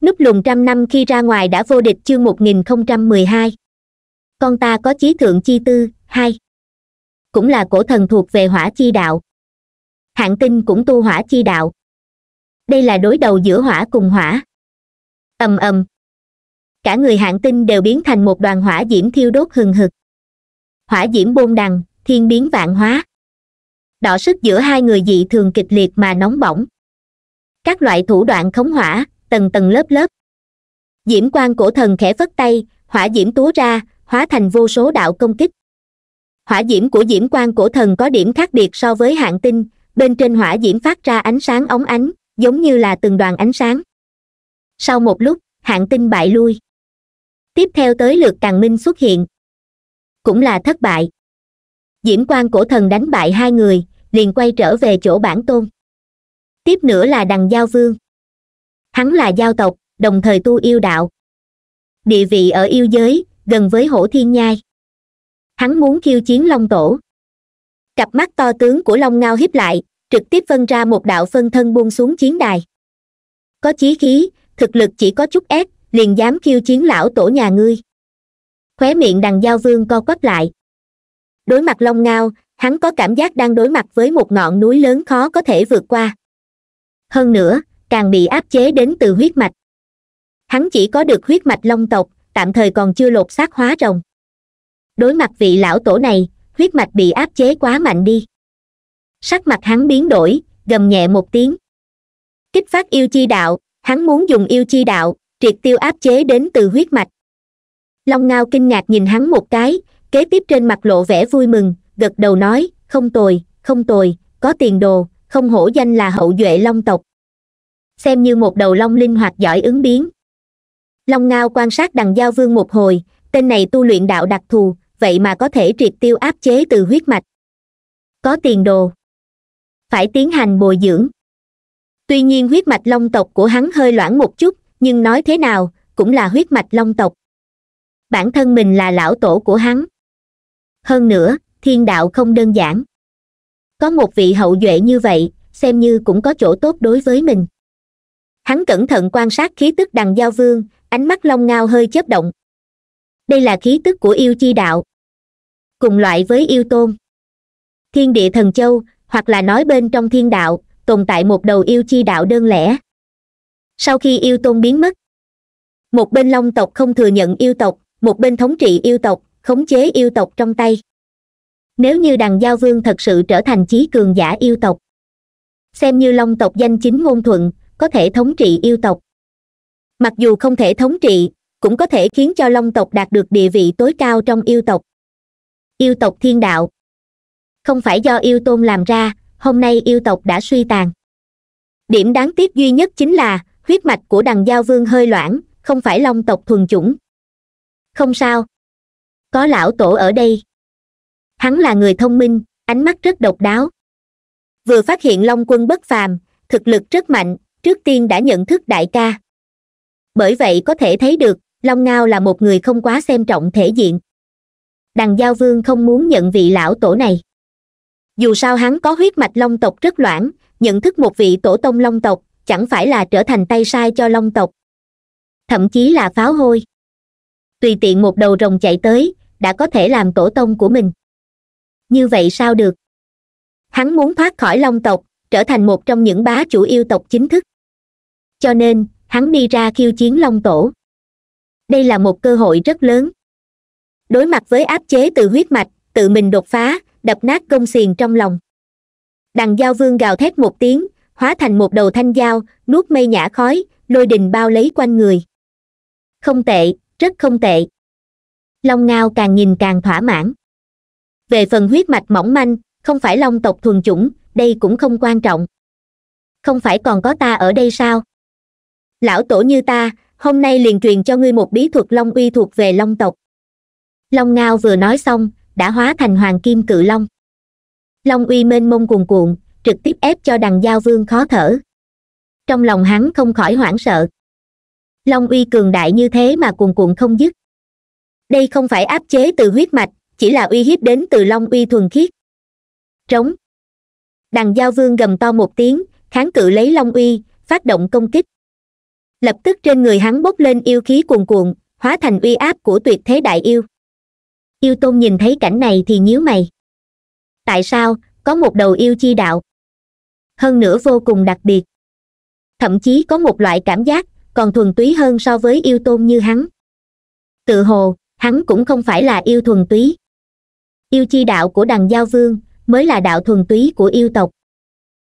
núp lùng trăm năm khi ra ngoài đã vô địch chương một nghìn không trăm mười hai con ta có chí thượng chi tư hai cũng là cổ thần thuộc về hỏa chi đạo hạng tinh cũng tu hỏa chi đạo đây là đối đầu giữa hỏa cùng hỏa ầm ầm cả người hạng tinh đều biến thành một đoàn hỏa diễm thiêu đốt hừng hực hỏa diễm bôn đằng thiên biến vạn hóa đỏ sức giữa hai người dị thường kịch liệt mà nóng bỏng các loại thủ đoạn khống hỏa tầng tầng lớp lớp diễm quan cổ thần khẽ phất tay hỏa diễm túa ra hóa thành vô số đạo công kích hỏa diễm của diễm quan cổ thần có điểm khác biệt so với hạng tinh bên trên hỏa diễm phát ra ánh sáng óng ánh giống như là từng đoàn ánh sáng sau một lúc hạng tinh bại lui tiếp theo tới lượt càn minh xuất hiện cũng là thất bại diễm quan cổ thần đánh bại hai người liền quay trở về chỗ bản tôn tiếp nữa là đằng giao vương hắn là giao tộc đồng thời tu yêu đạo địa vị ở yêu giới gần với hổ thiên nhai hắn muốn khiêu chiến long tổ cặp mắt to tướng của long ngao hiếp lại trực tiếp phân ra một đạo phân thân buông xuống chiến đài có chí khí thực lực chỉ có chút ép liền dám khiêu chiến lão tổ nhà ngươi khóe miệng đằng giao vương co quắp lại đối mặt long ngao hắn có cảm giác đang đối mặt với một ngọn núi lớn khó có thể vượt qua hơn nữa càng bị áp chế đến từ huyết mạch hắn chỉ có được huyết mạch long tộc tạm thời còn chưa lột xác hóa rồng đối mặt vị lão tổ này huyết mạch bị áp chế quá mạnh đi sắc mặt hắn biến đổi gầm nhẹ một tiếng kích phát yêu chi đạo hắn muốn dùng yêu chi đạo triệt tiêu áp chế đến từ huyết mạch long ngao kinh ngạc nhìn hắn một cái kế tiếp trên mặt lộ vẻ vui mừng gật đầu nói không tồi không tồi có tiền đồ không hổ danh là hậu duệ long tộc xem như một đầu long linh hoạt giỏi ứng biến long ngao quan sát đằng giao vương một hồi tên này tu luyện đạo đặc thù vậy mà có thể triệt tiêu áp chế từ huyết mạch có tiền đồ phải tiến hành bồi dưỡng tuy nhiên huyết mạch long tộc của hắn hơi loãng một chút nhưng nói thế nào cũng là huyết mạch long tộc bản thân mình là lão tổ của hắn hơn nữa thiên đạo không đơn giản có một vị hậu duệ như vậy xem như cũng có chỗ tốt đối với mình hắn cẩn thận quan sát khí tức đằng giao vương ánh mắt long ngao hơi chớp động đây là khí tức của yêu chi đạo cùng loại với yêu tôn thiên địa thần châu hoặc là nói bên trong thiên đạo tồn tại một đầu yêu chi đạo đơn lẻ sau khi yêu tôn biến mất một bên long tộc không thừa nhận yêu tộc một bên thống trị yêu tộc khống chế yêu tộc trong tay nếu như đằng giao vương thật sự trở thành chí cường giả yêu tộc xem như long tộc danh chính ngôn thuận có thể thống trị yêu tộc mặc dù không thể thống trị cũng có thể khiến cho long tộc đạt được địa vị tối cao trong yêu tộc yêu tộc thiên đạo không phải do yêu tôn làm ra hôm nay yêu tộc đã suy tàn điểm đáng tiếc duy nhất chính là huyết mạch của đằng giao vương hơi loãng không phải long tộc thuần chủng không sao có lão tổ ở đây hắn là người thông minh ánh mắt rất độc đáo vừa phát hiện long quân bất phàm thực lực rất mạnh trước tiên đã nhận thức đại ca bởi vậy có thể thấy được long ngao là một người không quá xem trọng thể diện đằng giao vương không muốn nhận vị lão tổ này dù sao hắn có huyết mạch long tộc rất loãng nhận thức một vị tổ tông long tộc chẳng phải là trở thành tay sai cho long tộc thậm chí là pháo hôi tùy tiện một đầu rồng chạy tới đã có thể làm tổ tông của mình như vậy sao được hắn muốn thoát khỏi long tộc trở thành một trong những bá chủ yêu tộc chính thức cho nên hắn đi ra khiêu chiến long tổ đây là một cơ hội rất lớn đối mặt với áp chế từ huyết mạch tự mình đột phá đập nát công xiềng trong lòng đằng giao vương gào thét một tiếng hóa thành một đầu thanh dao nuốt mây nhả khói lôi đình bao lấy quanh người không tệ rất không tệ long ngao càng nhìn càng thỏa mãn về phần huyết mạch mỏng manh không phải long tộc thuần chủng đây cũng không quan trọng không phải còn có ta ở đây sao lão tổ như ta hôm nay liền truyền cho ngươi một bí thuật long uy thuộc về long tộc long ngao vừa nói xong đã hóa thành hoàng kim cự long long uy mênh mông cuồn cuộn trực tiếp ép cho đằng giao vương khó thở trong lòng hắn không khỏi hoảng sợ long uy cường đại như thế mà cuồn cuộn không dứt đây không phải áp chế từ huyết mạch chỉ là uy hiếp đến từ long uy thuần khiết trống đằng giao vương gầm to một tiếng kháng cự lấy long uy phát động công kích lập tức trên người hắn bốc lên yêu khí cuồn cuộn hóa thành uy áp của tuyệt thế đại yêu yêu tôn nhìn thấy cảnh này thì nhíu mày tại sao có một đầu yêu chi đạo hơn nữa vô cùng đặc biệt thậm chí có một loại cảm giác còn thuần túy hơn so với yêu tôn như hắn tự hồ hắn cũng không phải là yêu thuần túy yêu chi đạo của đằng giao vương mới là đạo thuần túy của yêu tộc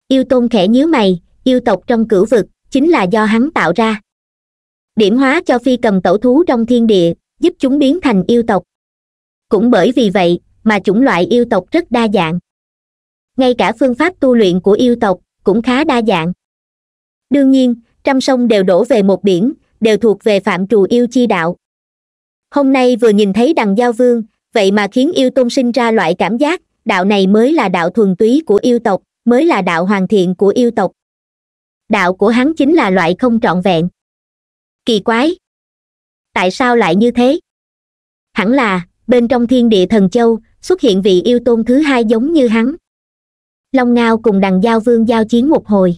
yêu tôn khẽ nhíu mày yêu tộc trong cửu vực chính là do hắn tạo ra điểm hóa cho phi cầm tẩu thú trong thiên địa giúp chúng biến thành yêu tộc cũng bởi vì vậy mà chủng loại yêu tộc rất đa dạng ngay cả phương pháp tu luyện của yêu tộc cũng khá đa dạng đương nhiên trăm sông đều đổ về một biển đều thuộc về phạm trù yêu chi đạo hôm nay vừa nhìn thấy đằng giao vương vậy mà khiến yêu tôn sinh ra loại cảm giác đạo này mới là đạo thuần túy của yêu tộc mới là đạo hoàn thiện của yêu tộc đạo của hắn chính là loại không trọn vẹn kỳ quái tại sao lại như thế hẳn là bên trong thiên địa thần châu xuất hiện vị yêu tôn thứ hai giống như hắn long ngao cùng đằng giao vương giao chiến một hồi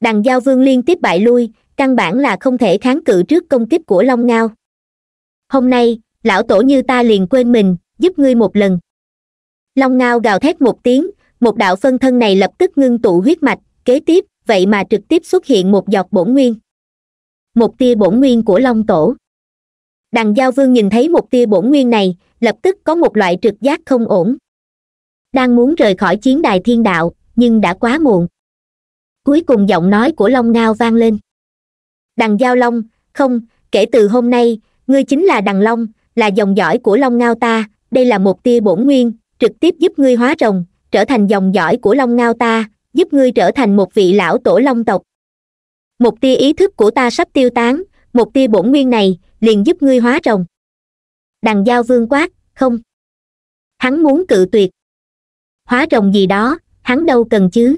đằng giao vương liên tiếp bại lui căn bản là không thể kháng cự trước công kích của long ngao hôm nay lão tổ như ta liền quên mình giúp ngươi một lần long ngao gào thét một tiếng một đạo phân thân này lập tức ngưng tụ huyết mạch kế tiếp vậy mà trực tiếp xuất hiện một giọt bổn nguyên một tia bổn nguyên của long tổ đằng giao vương nhìn thấy một tia bổn nguyên này lập tức có một loại trực giác không ổn đang muốn rời khỏi chiến đài thiên đạo nhưng đã quá muộn cuối cùng giọng nói của long ngao vang lên đằng giao long không kể từ hôm nay ngươi chính là đằng long là dòng dõi của long ngao ta đây là một tia bổn nguyên trực tiếp giúp ngươi hóa rồng trở thành dòng dõi của long ngao ta giúp ngươi trở thành một vị lão tổ long tộc một tia ý thức của ta sắp tiêu tán một tia bổn nguyên này liền giúp ngươi hóa rồng đằng giao vương quát không hắn muốn cự tuyệt hóa rồng gì đó hắn đâu cần chứ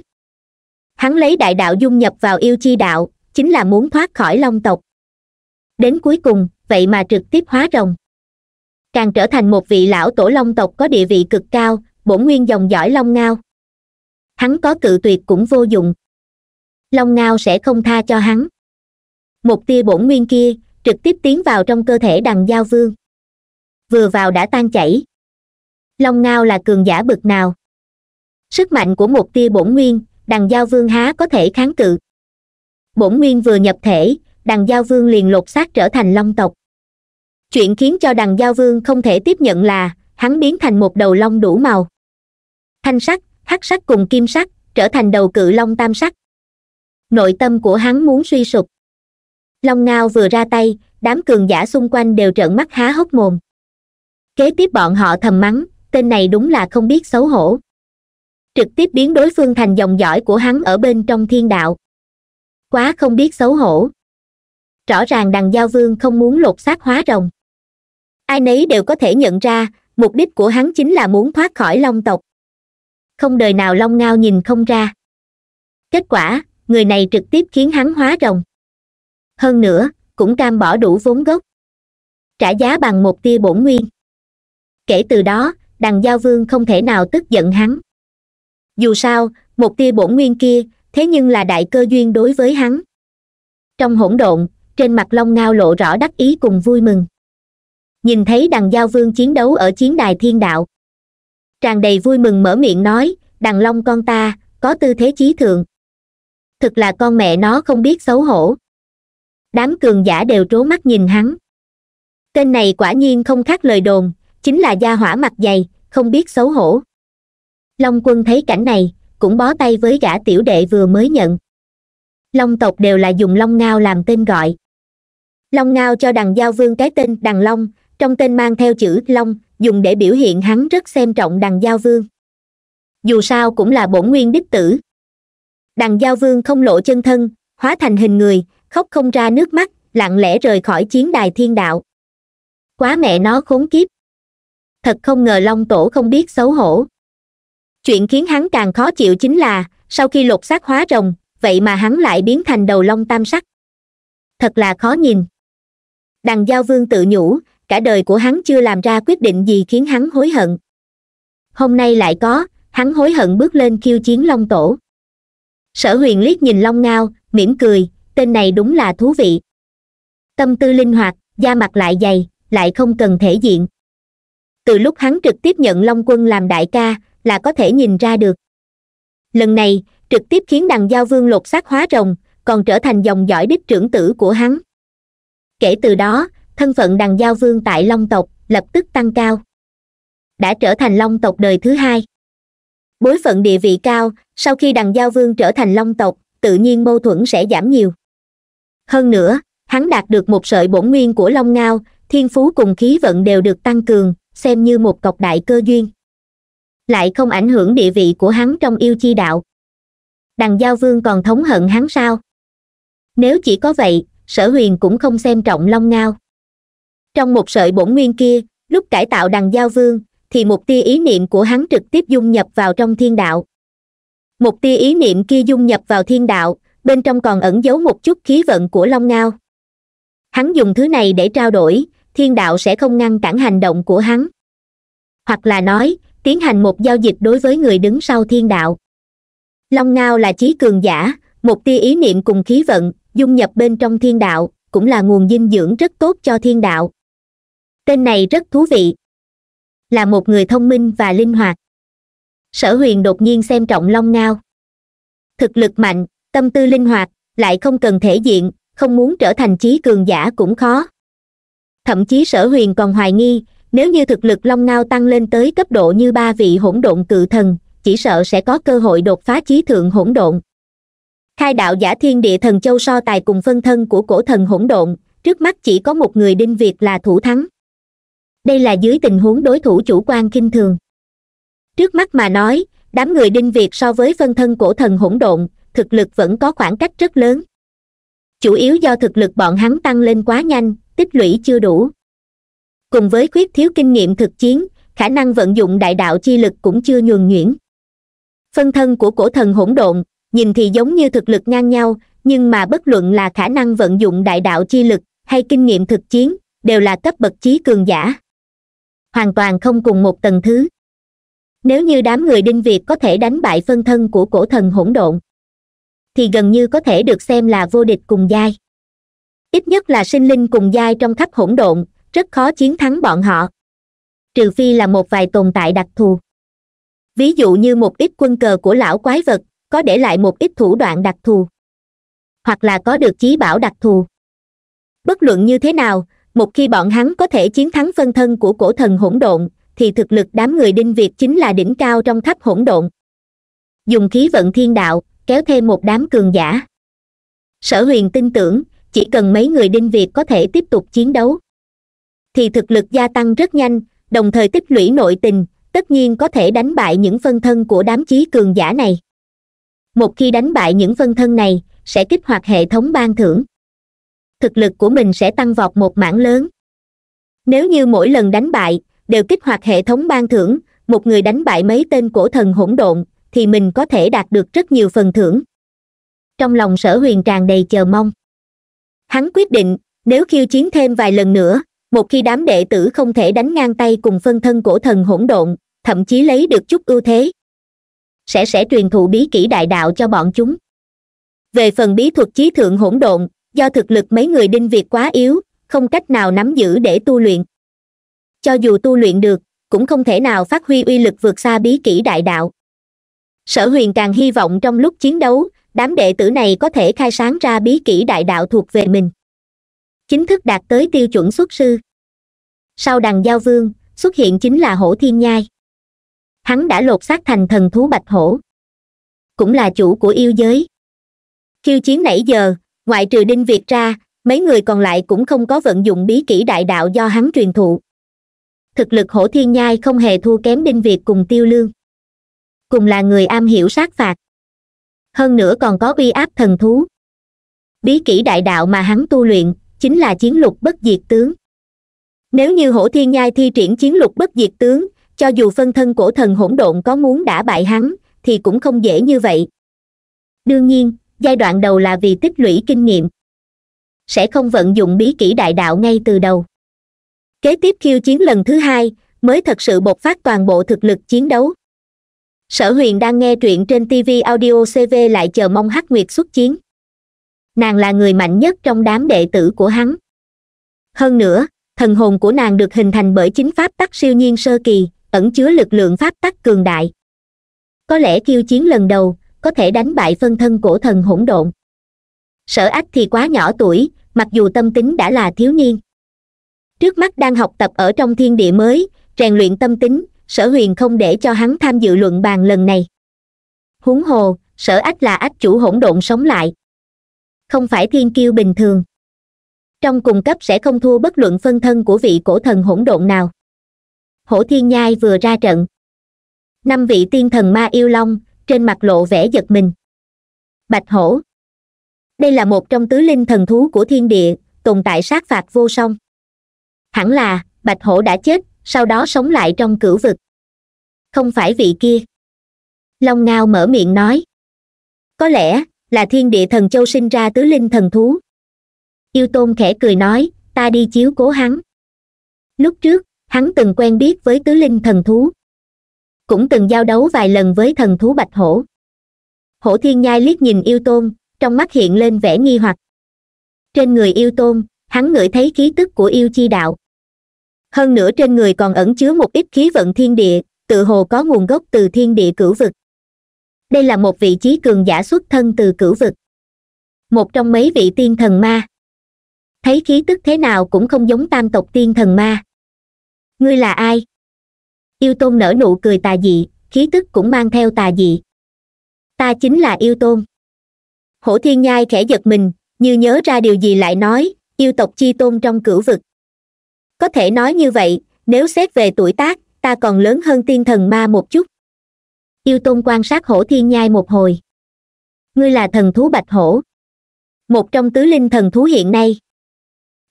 hắn lấy đại đạo dung nhập vào yêu chi đạo chính là muốn thoát khỏi long tộc đến cuối cùng vậy mà trực tiếp hóa rồng càng trở thành một vị lão tổ long tộc có địa vị cực cao bổn nguyên dòng dõi long ngao hắn có cự tuyệt cũng vô dụng long ngao sẽ không tha cho hắn một tia bổn nguyên kia trực tiếp tiến vào trong cơ thể đằng giao vương vừa vào đã tan chảy long ngao là cường giả bực nào sức mạnh của một tia bổn nguyên đằng giao vương há có thể kháng cự bổn nguyên vừa nhập thể đằng giao vương liền lột xác trở thành long tộc chuyện khiến cho đằng giao vương không thể tiếp nhận là hắn biến thành một đầu long đủ màu thanh sắc hắc sắc cùng kim sắc trở thành đầu cự long tam sắc nội tâm của hắn muốn suy sụp long ngao vừa ra tay đám cường giả xung quanh đều trợn mắt há hốc mồm kế tiếp bọn họ thầm mắng tên này đúng là không biết xấu hổ trực tiếp biến đối phương thành dòng dõi của hắn ở bên trong thiên đạo quá không biết xấu hổ rõ ràng đằng giao vương không muốn lột xác hóa rồng ai nấy đều có thể nhận ra mục đích của hắn chính là muốn thoát khỏi long tộc không đời nào long ngao nhìn không ra kết quả người này trực tiếp khiến hắn hóa rồng hơn nữa cũng cam bỏ đủ vốn gốc trả giá bằng một tia bổn nguyên kể từ đó đằng giao vương không thể nào tức giận hắn dù sao một tia bổn nguyên kia thế nhưng là đại cơ duyên đối với hắn trong hỗn độn trên mặt long ngao lộ rõ đắc ý cùng vui mừng nhìn thấy đằng giao vương chiến đấu ở chiến đài thiên đạo tràn đầy vui mừng mở miệng nói đằng long con ta có tư thế chí thượng thực là con mẹ nó không biết xấu hổ đám cường giả đều trố mắt nhìn hắn tên này quả nhiên không khác lời đồn chính là gia hỏa mặt dày không biết xấu hổ long quân thấy cảnh này cũng bó tay với gã tiểu đệ vừa mới nhận long tộc đều là dùng long ngao làm tên gọi long ngao cho đằng giao vương cái tên đằng long trong tên mang theo chữ long dùng để biểu hiện hắn rất xem trọng đằng giao vương dù sao cũng là bổn nguyên đích tử đằng giao vương không lộ chân thân hóa thành hình người khóc không ra nước mắt lặng lẽ rời khỏi chiến đài thiên đạo quá mẹ nó khốn kiếp thật không ngờ long tổ không biết xấu hổ chuyện khiến hắn càng khó chịu chính là sau khi lột xác hóa rồng vậy mà hắn lại biến thành đầu long tam sắc thật là khó nhìn đằng giao vương tự nhủ cả đời của hắn chưa làm ra quyết định gì khiến hắn hối hận hôm nay lại có hắn hối hận bước lên khiêu chiến long tổ sở huyền liếc nhìn long ngao mỉm cười tên này đúng là thú vị tâm tư linh hoạt da mặt lại dày lại không cần thể diện từ lúc hắn trực tiếp nhận long quân làm đại ca là có thể nhìn ra được lần này trực tiếp khiến đằng giao vương lột xác hóa rồng còn trở thành dòng dõi đích trưởng tử của hắn kể từ đó thân phận đằng giao vương tại long tộc lập tức tăng cao đã trở thành long tộc đời thứ hai bối phận địa vị cao sau khi đằng giao vương trở thành long tộc tự nhiên mâu thuẫn sẽ giảm nhiều hơn nữa hắn đạt được một sợi bổn nguyên của long ngao thiên phú cùng khí vận đều được tăng cường xem như một cọc đại cơ duyên lại không ảnh hưởng địa vị của hắn trong yêu chi đạo đằng giao vương còn thống hận hắn sao nếu chỉ có vậy sở huyền cũng không xem trọng long ngao trong một sợi bổn nguyên kia lúc cải tạo đằng giao vương thì một tia ý niệm của hắn trực tiếp dung nhập vào trong thiên đạo một tia ý niệm kia dung nhập vào thiên đạo bên trong còn ẩn giấu một chút khí vận của long ngao hắn dùng thứ này để trao đổi thiên đạo sẽ không ngăn cản hành động của hắn hoặc là nói tiến hành một giao dịch đối với người đứng sau thiên đạo long ngao là chí cường giả một tia ý niệm cùng khí vận dung nhập bên trong thiên đạo cũng là nguồn dinh dưỡng rất tốt cho thiên đạo tên này rất thú vị là một người thông minh và linh hoạt sở huyền đột nhiên xem trọng long ngao thực lực mạnh tâm tư linh hoạt lại không cần thể diện không muốn trở thành trí cường giả cũng khó thậm chí sở huyền còn hoài nghi nếu như thực lực long ngao tăng lên tới cấp độ như ba vị hỗn độn cự thần chỉ sợ sẽ có cơ hội đột phá trí thượng hỗn độn khai đạo giả thiên địa thần châu so tài cùng phân thân của cổ thần hỗn độn trước mắt chỉ có một người đinh việt là thủ thắng đây là dưới tình huống đối thủ chủ quan kinh thường trước mắt mà nói đám người đinh việt so với phân thân cổ thần hỗn độn thực lực vẫn có khoảng cách rất lớn chủ yếu do thực lực bọn hắn tăng lên quá nhanh tích lũy chưa đủ cùng với khuyết thiếu kinh nghiệm thực chiến khả năng vận dụng đại đạo chi lực cũng chưa nhuần nhuyễn phân thân của cổ thần hỗn độn nhìn thì giống như thực lực ngang nhau nhưng mà bất luận là khả năng vận dụng đại đạo chi lực hay kinh nghiệm thực chiến đều là cấp bậc chí cường giả hoàn toàn không cùng một tầng thứ nếu như đám người đinh việt có thể đánh bại phân thân của cổ thần hỗn độn thì gần như có thể được xem là vô địch cùng giai ít nhất là sinh linh cùng giai trong khắp hỗn độn rất khó chiến thắng bọn họ trừ phi là một vài tồn tại đặc thù ví dụ như một ít quân cờ của lão quái vật có để lại một ít thủ đoạn đặc thù hoặc là có được chí bảo đặc thù bất luận như thế nào một khi bọn hắn có thể chiến thắng phân thân của cổ thần hỗn độn thì thực lực đám người đinh việt chính là đỉnh cao trong khắp hỗn độn dùng khí vận thiên đạo kéo thêm một đám cường giả sở huyền tin tưởng chỉ cần mấy người đinh việt có thể tiếp tục chiến đấu thì thực lực gia tăng rất nhanh đồng thời tích lũy nội tình tất nhiên có thể đánh bại những phân thân của đám chí cường giả này một khi đánh bại những phân thân này sẽ kích hoạt hệ thống ban thưởng thực lực của mình sẽ tăng vọt một mảng lớn nếu như mỗi lần đánh bại đều kích hoạt hệ thống ban thưởng một người đánh bại mấy tên cổ thần hỗn độn thì mình có thể đạt được rất nhiều phần thưởng trong lòng sở huyền tràn đầy chờ mong hắn quyết định nếu khiêu chiến thêm vài lần nữa một khi đám đệ tử không thể đánh ngang tay cùng phân thân cổ thần hỗn độn thậm chí lấy được chút ưu thế sẽ sẽ truyền thụ bí kỹ đại đạo cho bọn chúng về phần bí thuật chí thượng hỗn độn do thực lực mấy người đinh việt quá yếu không cách nào nắm giữ để tu luyện cho dù tu luyện được cũng không thể nào phát huy uy lực vượt xa bí kỷ đại đạo sở huyền càng hy vọng trong lúc chiến đấu đám đệ tử này có thể khai sáng ra bí kỷ đại đạo thuộc về mình chính thức đạt tới tiêu chuẩn xuất sư sau đằng giao vương xuất hiện chính là hổ thiên nhai hắn đã lột xác thành thần thú bạch hổ cũng là chủ của yêu giới khiêu chiến nãy giờ ngoại trừ đinh việt ra mấy người còn lại cũng không có vận dụng bí kỹ đại đạo do hắn truyền thụ thực lực hổ thiên nhai không hề thua kém đinh việt cùng tiêu lương cùng là người am hiểu sát phạt hơn nữa còn có uy áp thần thú bí kỹ đại đạo mà hắn tu luyện chính là chiến lục bất diệt tướng nếu như hổ thiên nhai thi triển chiến lục bất diệt tướng cho dù phân thân của thần hỗn độn có muốn đả bại hắn thì cũng không dễ như vậy đương nhiên giai đoạn đầu là vì tích lũy kinh nghiệm sẽ không vận dụng bí kỹ đại đạo ngay từ đầu kế tiếp khiêu chiến lần thứ hai mới thật sự bộc phát toàn bộ thực lực chiến đấu sở huyền đang nghe truyện trên tv audio cv lại chờ mong hắc nguyệt xuất chiến nàng là người mạnh nhất trong đám đệ tử của hắn hơn nữa thần hồn của nàng được hình thành bởi chính pháp tắc siêu nhiên sơ kỳ ẩn chứa lực lượng pháp tắc cường đại có lẽ khiêu chiến lần đầu có thể đánh bại phân thân cổ thần hỗn độn sở ách thì quá nhỏ tuổi mặc dù tâm tính đã là thiếu niên trước mắt đang học tập ở trong thiên địa mới rèn luyện tâm tính sở huyền không để cho hắn tham dự luận bàn lần này huống hồ sở ách là ách chủ hỗn độn sống lại không phải thiên kiêu bình thường trong cùng cấp sẽ không thua bất luận phân thân của vị cổ thần hỗn độn nào hổ thiên nhai vừa ra trận năm vị tiên thần ma yêu long trên mặt lộ vẻ giật mình bạch hổ đây là một trong tứ linh thần thú của thiên địa tồn tại sát phạt vô song hẳn là bạch hổ đã chết sau đó sống lại trong cửu vực không phải vị kia long ngao mở miệng nói có lẽ là thiên địa thần châu sinh ra tứ linh thần thú yêu tôn khẽ cười nói ta đi chiếu cố hắn lúc trước hắn từng quen biết với tứ linh thần thú cũng từng giao đấu vài lần với thần thú bạch hổ hổ thiên nhai liếc nhìn yêu tôn trong mắt hiện lên vẻ nghi hoặc trên người yêu tôn hắn ngửi thấy khí tức của yêu chi đạo hơn nữa trên người còn ẩn chứa một ít khí vận thiên địa tự hồ có nguồn gốc từ thiên địa cửu vực đây là một vị trí cường giả xuất thân từ cửu vực một trong mấy vị tiên thần ma thấy khí tức thế nào cũng không giống tam tộc tiên thần ma ngươi là ai yêu tôn nở nụ cười tà dị khí tức cũng mang theo tà dị ta chính là yêu tôn hổ thiên nhai khẽ giật mình như nhớ ra điều gì lại nói yêu tộc chi tôn trong cửu vực có thể nói như vậy nếu xét về tuổi tác ta còn lớn hơn tiên thần ma một chút yêu tôn quan sát hổ thiên nhai một hồi ngươi là thần thú bạch hổ một trong tứ linh thần thú hiện nay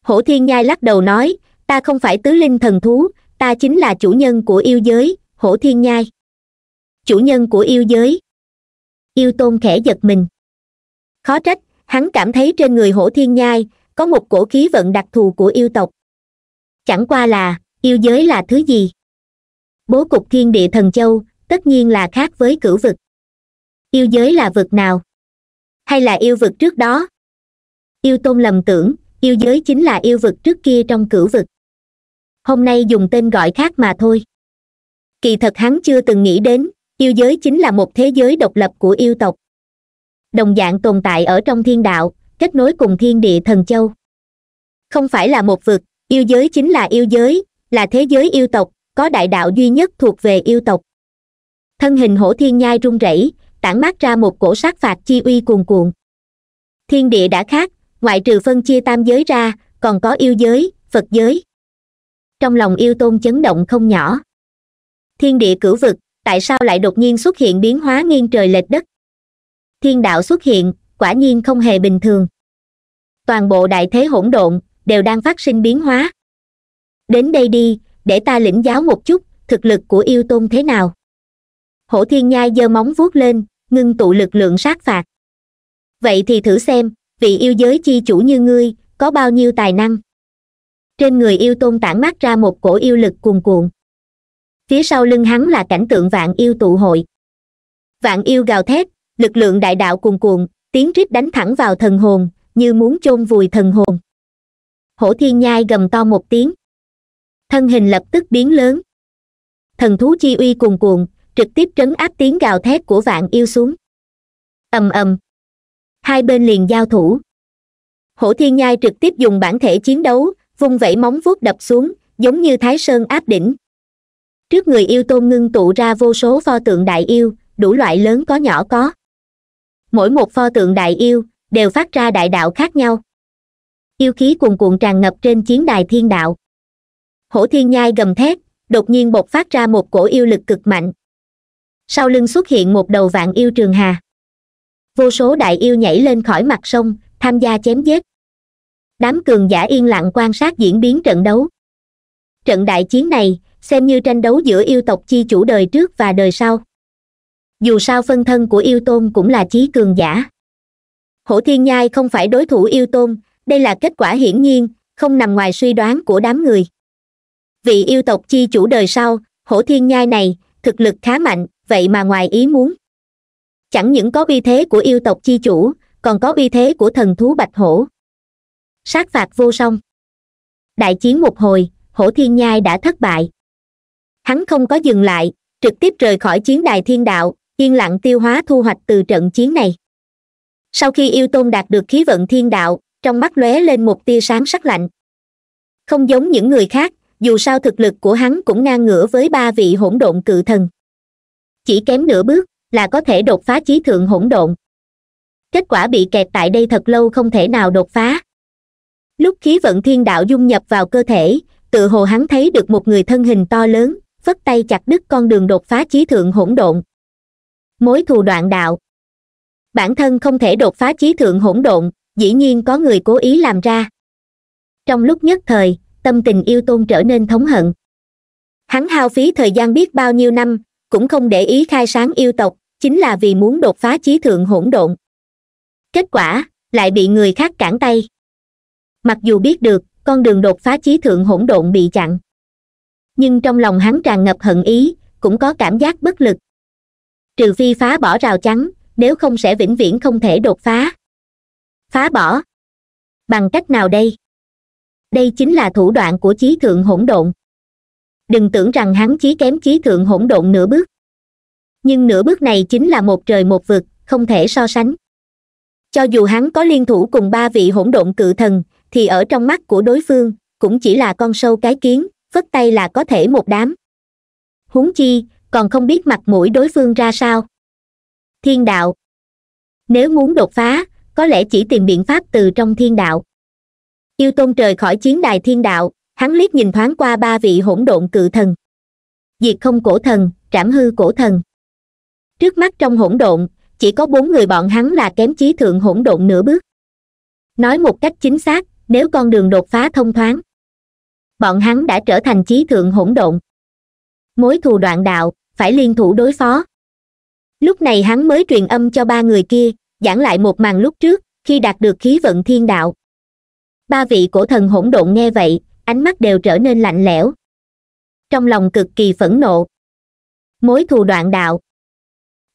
hổ thiên nhai lắc đầu nói ta không phải tứ linh thần thú ta chính là chủ nhân của yêu giới hổ thiên nhai chủ nhân của yêu giới yêu tôn khẽ giật mình khó trách hắn cảm thấy trên người hổ thiên nhai có một cổ khí vận đặc thù của yêu tộc chẳng qua là yêu giới là thứ gì bố cục thiên địa thần châu tất nhiên là khác với cửu vực yêu giới là vực nào hay là yêu vực trước đó yêu tôn lầm tưởng yêu giới chính là yêu vực trước kia trong cửu vực hôm nay dùng tên gọi khác mà thôi kỳ thật hắn chưa từng nghĩ đến yêu giới chính là một thế giới độc lập của yêu tộc đồng dạng tồn tại ở trong thiên đạo kết nối cùng thiên địa thần châu không phải là một vực yêu giới chính là yêu giới là thế giới yêu tộc có đại đạo duy nhất thuộc về yêu tộc thân hình hổ thiên nhai rung rẩy tản mát ra một cổ sát phạt chi uy cuồn cuộn thiên địa đã khác ngoại trừ phân chia tam giới ra còn có yêu giới phật giới trong lòng yêu tôn chấn động không nhỏ thiên địa cửu vực tại sao lại đột nhiên xuất hiện biến hóa nghiêng trời lệch đất thiên đạo xuất hiện quả nhiên không hề bình thường toàn bộ đại thế hỗn độn đều đang phát sinh biến hóa đến đây đi để ta lĩnh giáo một chút thực lực của yêu tôn thế nào hổ thiên nhai giơ móng vuốt lên ngưng tụ lực lượng sát phạt vậy thì thử xem vị yêu giới chi chủ như ngươi có bao nhiêu tài năng trên người yêu tôn tản mát ra một cổ yêu lực cuồn cuộn phía sau lưng hắn là cảnh tượng vạn yêu tụ hội vạn yêu gào thét lực lượng đại đạo cuồn cuộn tiếng rít đánh thẳng vào thần hồn như muốn chôn vùi thần hồn hổ thiên nhai gầm to một tiếng thân hình lập tức biến lớn thần thú chi uy cuồn cuộn trực tiếp trấn áp tiếng gào thét của vạn yêu xuống ầm ầm hai bên liền giao thủ hổ thiên nhai trực tiếp dùng bản thể chiến đấu vung vẩy móng vuốt đập xuống giống như thái sơn áp đỉnh trước người yêu tôn ngưng tụ ra vô số pho tượng đại yêu đủ loại lớn có nhỏ có mỗi một pho tượng đại yêu đều phát ra đại đạo khác nhau yêu khí cuồn cuộn tràn ngập trên chiến đài thiên đạo hổ thiên nhai gầm thét đột nhiên bộc phát ra một cổ yêu lực cực mạnh sau lưng xuất hiện một đầu vạn yêu trường hà vô số đại yêu nhảy lên khỏi mặt sông tham gia chém giết đám cường giả yên lặng quan sát diễn biến trận đấu trận đại chiến này xem như tranh đấu giữa yêu tộc chi chủ đời trước và đời sau dù sao phân thân của yêu tôn cũng là chí cường giả hổ thiên nhai không phải đối thủ yêu tôn đây là kết quả hiển nhiên không nằm ngoài suy đoán của đám người vị yêu tộc chi chủ đời sau hổ thiên nhai này thực lực khá mạnh vậy mà ngoài ý muốn chẳng những có uy thế của yêu tộc chi chủ còn có uy thế của thần thú bạch hổ sát phạt vô song đại chiến một hồi hổ thiên nhai đã thất bại hắn không có dừng lại trực tiếp rời khỏi chiến đài thiên đạo yên lặng tiêu hóa thu hoạch từ trận chiến này sau khi yêu tôn đạt được khí vận thiên đạo trong mắt lóe lên một tia sáng sắc lạnh không giống những người khác dù sao thực lực của hắn cũng ngang ngửa với ba vị hỗn độn cự thần chỉ kém nửa bước là có thể đột phá chí thượng hỗn độn kết quả bị kẹt tại đây thật lâu không thể nào đột phá lúc khí vận thiên đạo dung nhập vào cơ thể tự hồ hắn thấy được một người thân hình to lớn phất tay chặt đứt con đường đột phá chí thượng hỗn độn mối thù đoạn đạo bản thân không thể đột phá chí thượng hỗn độn dĩ nhiên có người cố ý làm ra trong lúc nhất thời tâm tình yêu tôn trở nên thống hận hắn hao phí thời gian biết bao nhiêu năm cũng không để ý khai sáng yêu tộc chính là vì muốn đột phá chí thượng hỗn độn kết quả lại bị người khác cản tay mặc dù biết được con đường đột phá chí thượng hỗn độn bị chặn nhưng trong lòng hắn tràn ngập hận ý cũng có cảm giác bất lực trừ phi phá bỏ rào chắn nếu không sẽ vĩnh viễn không thể đột phá phá bỏ bằng cách nào đây đây chính là thủ đoạn của chí thượng hỗn độn đừng tưởng rằng hắn chí kém chí thượng hỗn độn nửa bước nhưng nửa bước này chính là một trời một vực không thể so sánh cho dù hắn có liên thủ cùng ba vị hỗn độn cự thần thì ở trong mắt của đối phương cũng chỉ là con sâu cái kiến phất tay là có thể một đám huống chi còn không biết mặt mũi đối phương ra sao thiên đạo nếu muốn đột phá có lẽ chỉ tìm biện pháp từ trong thiên đạo yêu tôn trời khỏi chiến đài thiên đạo hắn liếc nhìn thoáng qua ba vị hỗn độn cự thần diệt không cổ thần trảm hư cổ thần trước mắt trong hỗn độn chỉ có bốn người bọn hắn là kém chí thượng hỗn độn nửa bước nói một cách chính xác nếu con đường đột phá thông thoáng bọn hắn đã trở thành chí thượng hỗn độn mối thù đoạn đạo phải liên thủ đối phó lúc này hắn mới truyền âm cho ba người kia giảng lại một màn lúc trước khi đạt được khí vận thiên đạo ba vị cổ thần hỗn độn nghe vậy ánh mắt đều trở nên lạnh lẽo trong lòng cực kỳ phẫn nộ mối thù đoạn đạo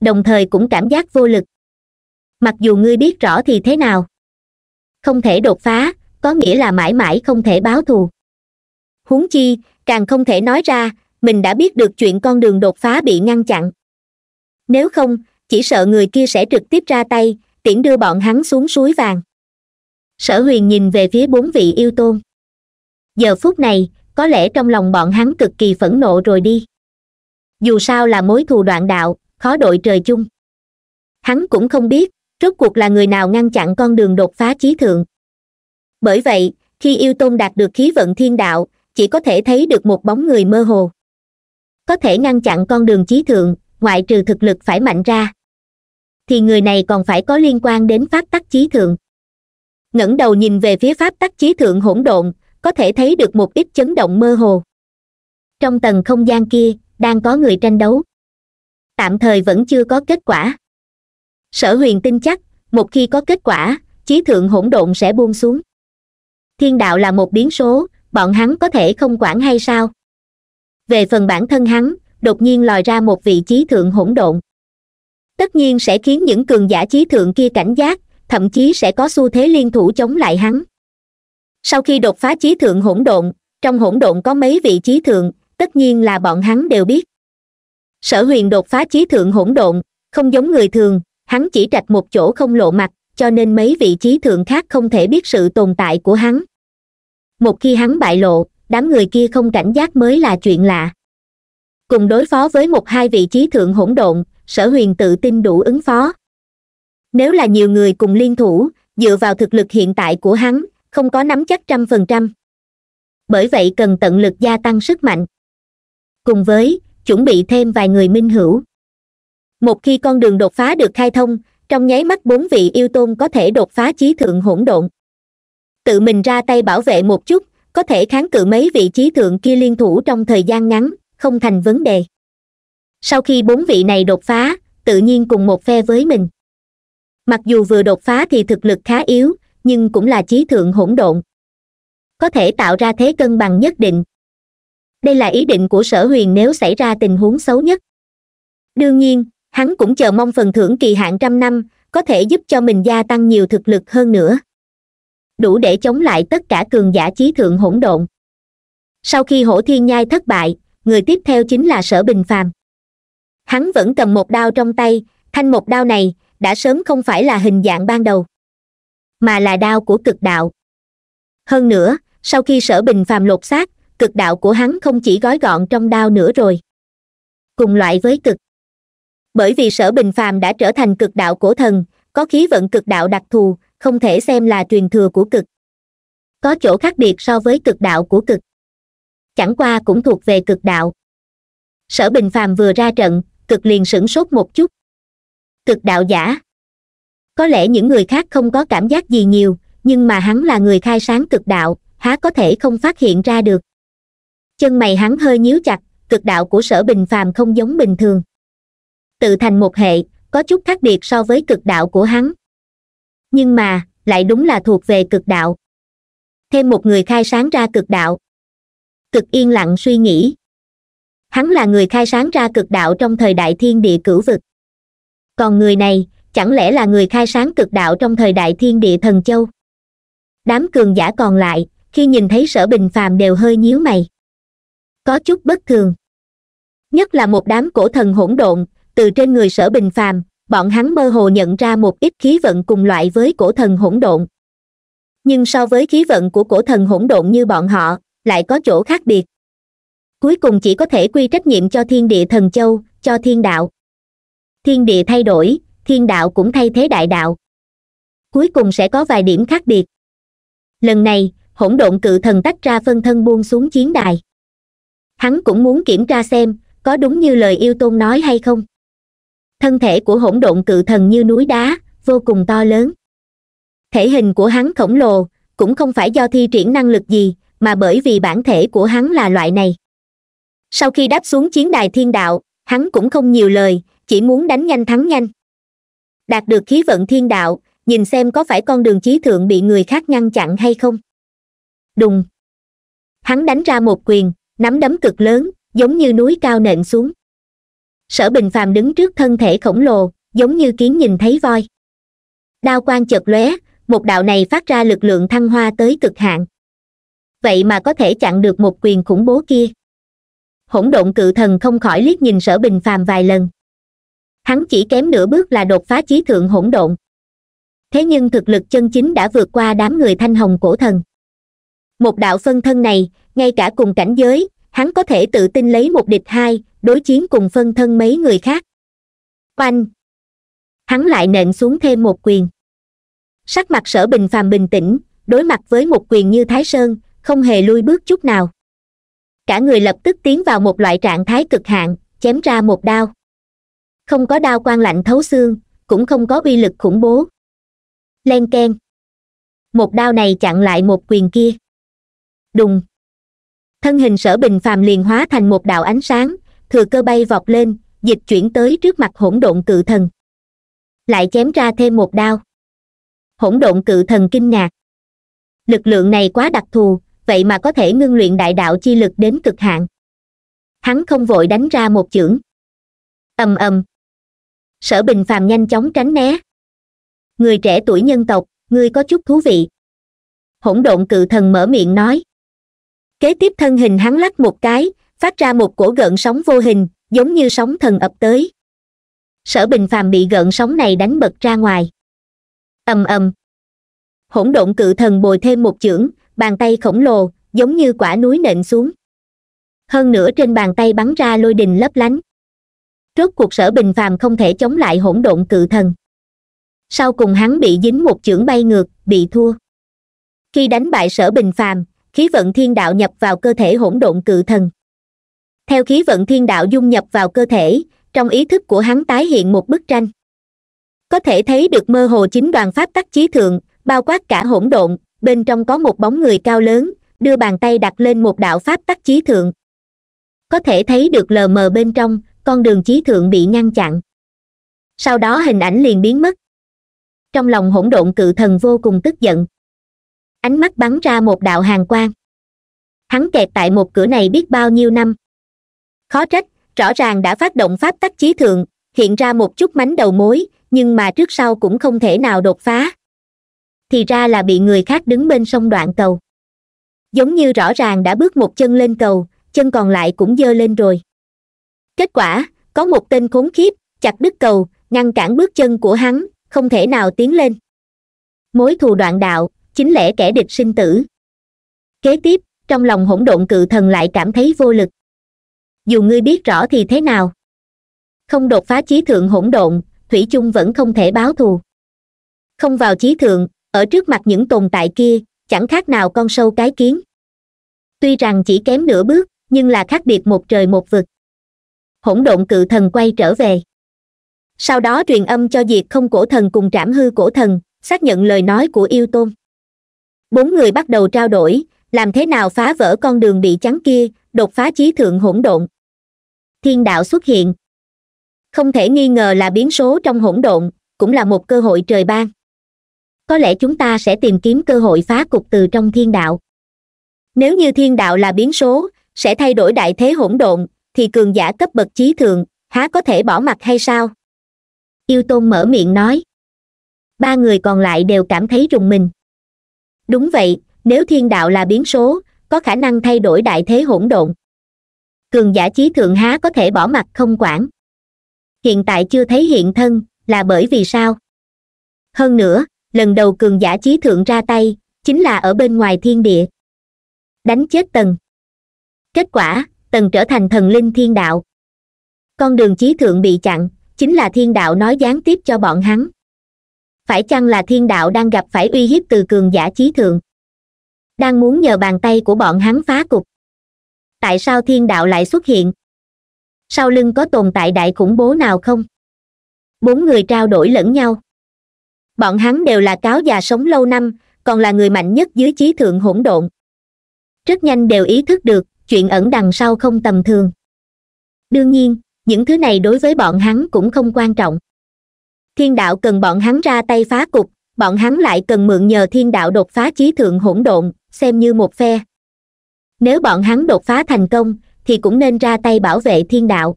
đồng thời cũng cảm giác vô lực mặc dù ngươi biết rõ thì thế nào không thể đột phá có nghĩa là mãi mãi không thể báo thù huống chi càng không thể nói ra mình đã biết được chuyện con đường đột phá bị ngăn chặn nếu không chỉ sợ người kia sẽ trực tiếp ra tay tiễn đưa bọn hắn xuống suối vàng sở huyền nhìn về phía bốn vị yêu tôn giờ phút này có lẽ trong lòng bọn hắn cực kỳ phẫn nộ rồi đi dù sao là mối thù đoạn đạo khó đội trời chung hắn cũng không biết rốt cuộc là người nào ngăn chặn con đường đột phá chí thượng bởi vậy khi yêu tôn đạt được khí vận thiên đạo chỉ có thể thấy được một bóng người mơ hồ có thể ngăn chặn con đường chí thượng ngoại trừ thực lực phải mạnh ra thì người này còn phải có liên quan đến pháp tắc chí thượng ngẩng đầu nhìn về phía pháp tắc chí thượng hỗn độn có thể thấy được một ít chấn động mơ hồ trong tầng không gian kia đang có người tranh đấu tạm thời vẫn chưa có kết quả sở huyền tin chắc một khi có kết quả chí thượng hỗn độn sẽ buông xuống thiên đạo là một biến số bọn hắn có thể không quản hay sao về phần bản thân hắn đột nhiên lòi ra một vị trí thượng hỗn độn tất nhiên sẽ khiến những cường giả trí thượng kia cảnh giác thậm chí sẽ có xu thế liên thủ chống lại hắn sau khi đột phá trí thượng hỗn độn trong hỗn độn có mấy vị trí thượng tất nhiên là bọn hắn đều biết sở huyền đột phá trí thượng hỗn độn không giống người thường hắn chỉ trạch một chỗ không lộ mặt cho nên mấy vị trí thượng khác không thể biết sự tồn tại của hắn một khi hắn bại lộ đám người kia không cảnh giác mới là chuyện lạ cùng đối phó với một hai vị trí thượng hỗn độn sở huyền tự tin đủ ứng phó nếu là nhiều người cùng liên thủ dựa vào thực lực hiện tại của hắn không có nắm chắc trăm phần trăm bởi vậy cần tận lực gia tăng sức mạnh cùng với chuẩn bị thêm vài người minh hữu một khi con đường đột phá được khai thông trong nháy mắt bốn vị yêu tôn có thể đột phá chí thượng hỗn độn tự mình ra tay bảo vệ một chút có thể kháng cự mấy vị trí thượng kia liên thủ trong thời gian ngắn không thành vấn đề sau khi bốn vị này đột phá tự nhiên cùng một phe với mình mặc dù vừa đột phá thì thực lực khá yếu nhưng cũng là trí thượng hỗn độn có thể tạo ra thế cân bằng nhất định đây là ý định của sở huyền nếu xảy ra tình huống xấu nhất đương nhiên hắn cũng chờ mong phần thưởng kỳ hạn trăm năm có thể giúp cho mình gia tăng nhiều thực lực hơn nữa đủ để chống lại tất cả cường giả chí thượng hỗn độn sau khi hổ thiên nhai thất bại người tiếp theo chính là sở bình phàm hắn vẫn cầm một đao trong tay thanh một đao này đã sớm không phải là hình dạng ban đầu mà là đao của cực đạo hơn nữa sau khi sở bình phàm lột xác cực đạo của hắn không chỉ gói gọn trong đao nữa rồi cùng loại với cực bởi vì sở bình phàm đã trở thành cực đạo cổ thần có khí vận cực đạo đặc thù không thể xem là truyền thừa của cực có chỗ khác biệt so với cực đạo của cực chẳng qua cũng thuộc về cực đạo sở bình phàm vừa ra trận cực liền sửng sốt một chút cực đạo giả có lẽ những người khác không có cảm giác gì nhiều nhưng mà hắn là người khai sáng cực đạo há có thể không phát hiện ra được chân mày hắn hơi nhíu chặt cực đạo của sở bình phàm không giống bình thường tự thành một hệ có chút khác biệt so với cực đạo của hắn nhưng mà lại đúng là thuộc về cực đạo thêm một người khai sáng ra cực đạo cực yên lặng suy nghĩ hắn là người khai sáng ra cực đạo trong thời đại thiên địa cửu vực còn người này chẳng lẽ là người khai sáng cực đạo trong thời đại thiên địa thần châu đám cường giả còn lại khi nhìn thấy sở bình phàm đều hơi nhíu mày có chút bất thường nhất là một đám cổ thần hỗn độn từ trên người sở bình phàm bọn hắn mơ hồ nhận ra một ít khí vận cùng loại với cổ thần hỗn độn nhưng so với khí vận của cổ thần hỗn độn như bọn họ lại có chỗ khác biệt cuối cùng chỉ có thể quy trách nhiệm cho thiên địa thần châu cho thiên đạo thiên địa thay đổi thiên đạo cũng thay thế đại đạo cuối cùng sẽ có vài điểm khác biệt lần này hỗn độn cự thần tách ra phân thân buông xuống chiến đài hắn cũng muốn kiểm tra xem có đúng như lời yêu tôn nói hay không thân thể của hỗn độn cự thần như núi đá vô cùng to lớn thể hình của hắn khổng lồ cũng không phải do thi triển năng lực gì mà bởi vì bản thể của hắn là loại này sau khi đáp xuống chiến đài thiên đạo hắn cũng không nhiều lời chỉ muốn đánh nhanh thắng nhanh đạt được khí vận thiên đạo nhìn xem có phải con đường chí thượng bị người khác ngăn chặn hay không đùng hắn đánh ra một quyền nắm đấm cực lớn giống như núi cao nện xuống sở bình phàm đứng trước thân thể khổng lồ giống như kiến nhìn thấy voi đao quang chợt lóe một đạo này phát ra lực lượng thăng hoa tới cực hạn vậy mà có thể chặn được một quyền khủng bố kia hỗn độn cự thần không khỏi liếc nhìn sở bình phàm vài lần hắn chỉ kém nửa bước là đột phá chí thượng hỗn độn thế nhưng thực lực chân chính đã vượt qua đám người thanh hồng cổ thần một đạo phân thân này ngay cả cùng cảnh giới hắn có thể tự tin lấy một địch hai đối chiến cùng phân thân mấy người khác oanh hắn lại nện xuống thêm một quyền sắc mặt sở bình phàm bình tĩnh đối mặt với một quyền như thái sơn không hề lui bước chút nào cả người lập tức tiến vào một loại trạng thái cực hạn chém ra một đao không có đao quan lạnh thấu xương cũng không có uy lực khủng bố len k một đao này chặn lại một quyền kia đùng thân hình sở bình phàm liền hóa thành một đạo ánh sáng thừa cơ bay vọt lên dịch chuyển tới trước mặt hỗn độn cự thần lại chém ra thêm một đao hỗn độn cự thần kinh ngạc lực lượng này quá đặc thù vậy mà có thể ngưng luyện đại đạo chi lực đến cực hạn hắn không vội đánh ra một chưởng ầm ầm sở bình phàm nhanh chóng tránh né người trẻ tuổi nhân tộc ngươi có chút thú vị hỗn độn cự thần mở miệng nói kế tiếp thân hình hắn lắc một cái phát ra một cổ gợn sóng vô hình giống như sóng thần ập tới sở bình phàm bị gợn sóng này đánh bật ra ngoài ầm ầm hỗn độn cự thần bồi thêm một chưởng bàn tay khổng lồ giống như quả núi nện xuống hơn nữa trên bàn tay bắn ra lôi đình lấp lánh rốt cuộc sở bình phàm không thể chống lại hỗn độn cự thần sau cùng hắn bị dính một chưởng bay ngược bị thua khi đánh bại sở bình phàm khí vận thiên đạo nhập vào cơ thể hỗn độn cự thần theo khí vận thiên đạo dung nhập vào cơ thể trong ý thức của hắn tái hiện một bức tranh có thể thấy được mơ hồ chính đoàn pháp tắc chí thượng bao quát cả hỗn độn bên trong có một bóng người cao lớn đưa bàn tay đặt lên một đạo pháp tắc chí thượng có thể thấy được lờ mờ bên trong con đường chí thượng bị ngăn chặn sau đó hình ảnh liền biến mất trong lòng hỗn độn cự thần vô cùng tức giận ánh mắt bắn ra một đạo hàng quang hắn kẹt tại một cửa này biết bao nhiêu năm khó trách rõ ràng đã phát động pháp tắc chí thượng hiện ra một chút mánh đầu mối nhưng mà trước sau cũng không thể nào đột phá thì ra là bị người khác đứng bên sông đoạn cầu giống như rõ ràng đã bước một chân lên cầu chân còn lại cũng dơ lên rồi kết quả có một tên khốn khiếp chặt đứt cầu ngăn cản bước chân của hắn không thể nào tiến lên mối thù đoạn đạo chính lẽ kẻ địch sinh tử kế tiếp trong lòng hỗn độn cự thần lại cảm thấy vô lực dù ngươi biết rõ thì thế nào không đột phá chí thượng hỗn độn thủy chung vẫn không thể báo thù không vào chí thượng ở trước mặt những tồn tại kia chẳng khác nào con sâu cái kiến tuy rằng chỉ kém nửa bước nhưng là khác biệt một trời một vực hỗn độn cự thần quay trở về sau đó truyền âm cho diệt không cổ thần cùng trảm hư cổ thần xác nhận lời nói của yêu tôn bốn người bắt đầu trao đổi làm thế nào phá vỡ con đường bị chắn kia đột phá chí thượng hỗn độn thiên đạo xuất hiện không thể nghi ngờ là biến số trong hỗn độn cũng là một cơ hội trời ban có lẽ chúng ta sẽ tìm kiếm cơ hội phá cục từ trong thiên đạo nếu như thiên đạo là biến số sẽ thay đổi đại thế hỗn độn thì cường giả cấp bậc chí thường há có thể bỏ mặt hay sao yêu tôn mở miệng nói ba người còn lại đều cảm thấy rùng mình đúng vậy nếu thiên đạo là biến số có khả năng thay đổi đại thế hỗn độn cường giả chí thượng há có thể bỏ mặt không quản hiện tại chưa thấy hiện thân là bởi vì sao hơn nữa lần đầu cường giả chí thượng ra tay chính là ở bên ngoài thiên địa đánh chết tần kết quả tần trở thành thần linh thiên đạo con đường chí thượng bị chặn chính là thiên đạo nói gián tiếp cho bọn hắn phải chăng là thiên đạo đang gặp phải uy hiếp từ cường giả chí thượng đang muốn nhờ bàn tay của bọn hắn phá cục tại sao thiên đạo lại xuất hiện sau lưng có tồn tại đại khủng bố nào không bốn người trao đổi lẫn nhau bọn hắn đều là cáo già sống lâu năm còn là người mạnh nhất dưới chí thượng hỗn độn rất nhanh đều ý thức được chuyện ẩn đằng sau không tầm thường đương nhiên những thứ này đối với bọn hắn cũng không quan trọng thiên đạo cần bọn hắn ra tay phá cục bọn hắn lại cần mượn nhờ thiên đạo đột phá chí thượng hỗn độn xem như một phe nếu bọn hắn đột phá thành công thì cũng nên ra tay bảo vệ thiên đạo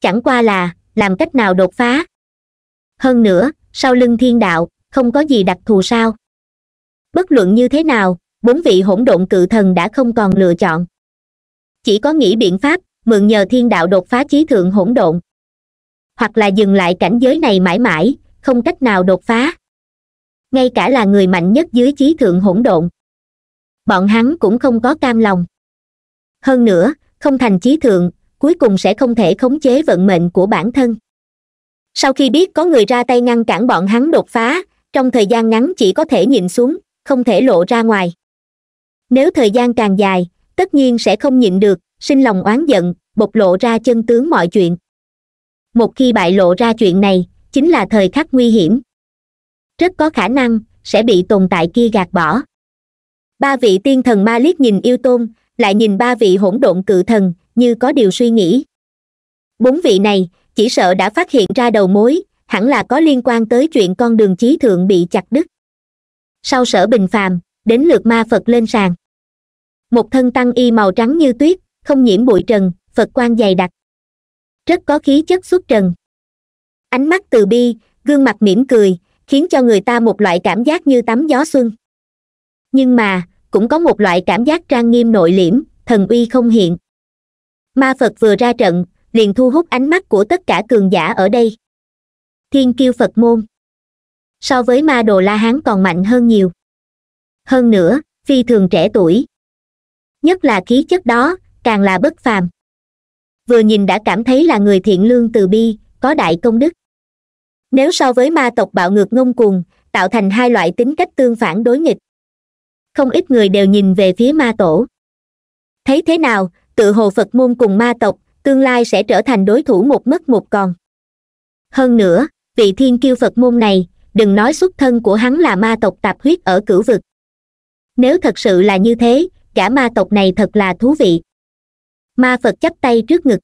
chẳng qua là làm cách nào đột phá hơn nữa sau lưng thiên đạo không có gì đặc thù sao bất luận như thế nào bốn vị hỗn độn cự thần đã không còn lựa chọn chỉ có nghĩ biện pháp mượn nhờ thiên đạo đột phá trí thượng hỗn độn hoặc là dừng lại cảnh giới này mãi mãi không cách nào đột phá ngay cả là người mạnh nhất dưới trí thượng hỗn độn bọn hắn cũng không có cam lòng hơn nữa không thành chí thượng cuối cùng sẽ không thể khống chế vận mệnh của bản thân sau khi biết có người ra tay ngăn cản bọn hắn đột phá trong thời gian ngắn chỉ có thể nhìn xuống không thể lộ ra ngoài nếu thời gian càng dài tất nhiên sẽ không nhịn được sinh lòng oán giận bộc lộ ra chân tướng mọi chuyện một khi bại lộ ra chuyện này chính là thời khắc nguy hiểm rất có khả năng sẽ bị tồn tại kia gạt bỏ ba vị tiên thần ma liếc nhìn yêu tôn lại nhìn ba vị hỗn độn cự thần như có điều suy nghĩ bốn vị này chỉ sợ đã phát hiện ra đầu mối hẳn là có liên quan tới chuyện con đường chí thượng bị chặt đứt sau sở bình phàm đến lượt ma phật lên sàn một thân tăng y màu trắng như tuyết không nhiễm bụi trần phật quan dày đặc rất có khí chất xuất trần ánh mắt từ bi gương mặt mỉm cười khiến cho người ta một loại cảm giác như tắm gió xuân nhưng mà cũng có một loại cảm giác trang nghiêm nội liễm thần uy không hiện ma phật vừa ra trận liền thu hút ánh mắt của tất cả cường giả ở đây thiên kiêu phật môn so với ma đồ la hán còn mạnh hơn nhiều hơn nữa phi thường trẻ tuổi nhất là khí chất đó càng là bất phàm vừa nhìn đã cảm thấy là người thiện lương từ bi có đại công đức nếu so với ma tộc bạo ngược ngông cuồng tạo thành hai loại tính cách tương phản đối nghịch không ít người đều nhìn về phía ma tổ thấy thế nào tự hồ phật môn cùng ma tộc tương lai sẽ trở thành đối thủ một mất một còn hơn nữa vị thiên kiêu phật môn này đừng nói xuất thân của hắn là ma tộc tạp huyết ở cửu vực nếu thật sự là như thế cả ma tộc này thật là thú vị ma phật chắp tay trước ngực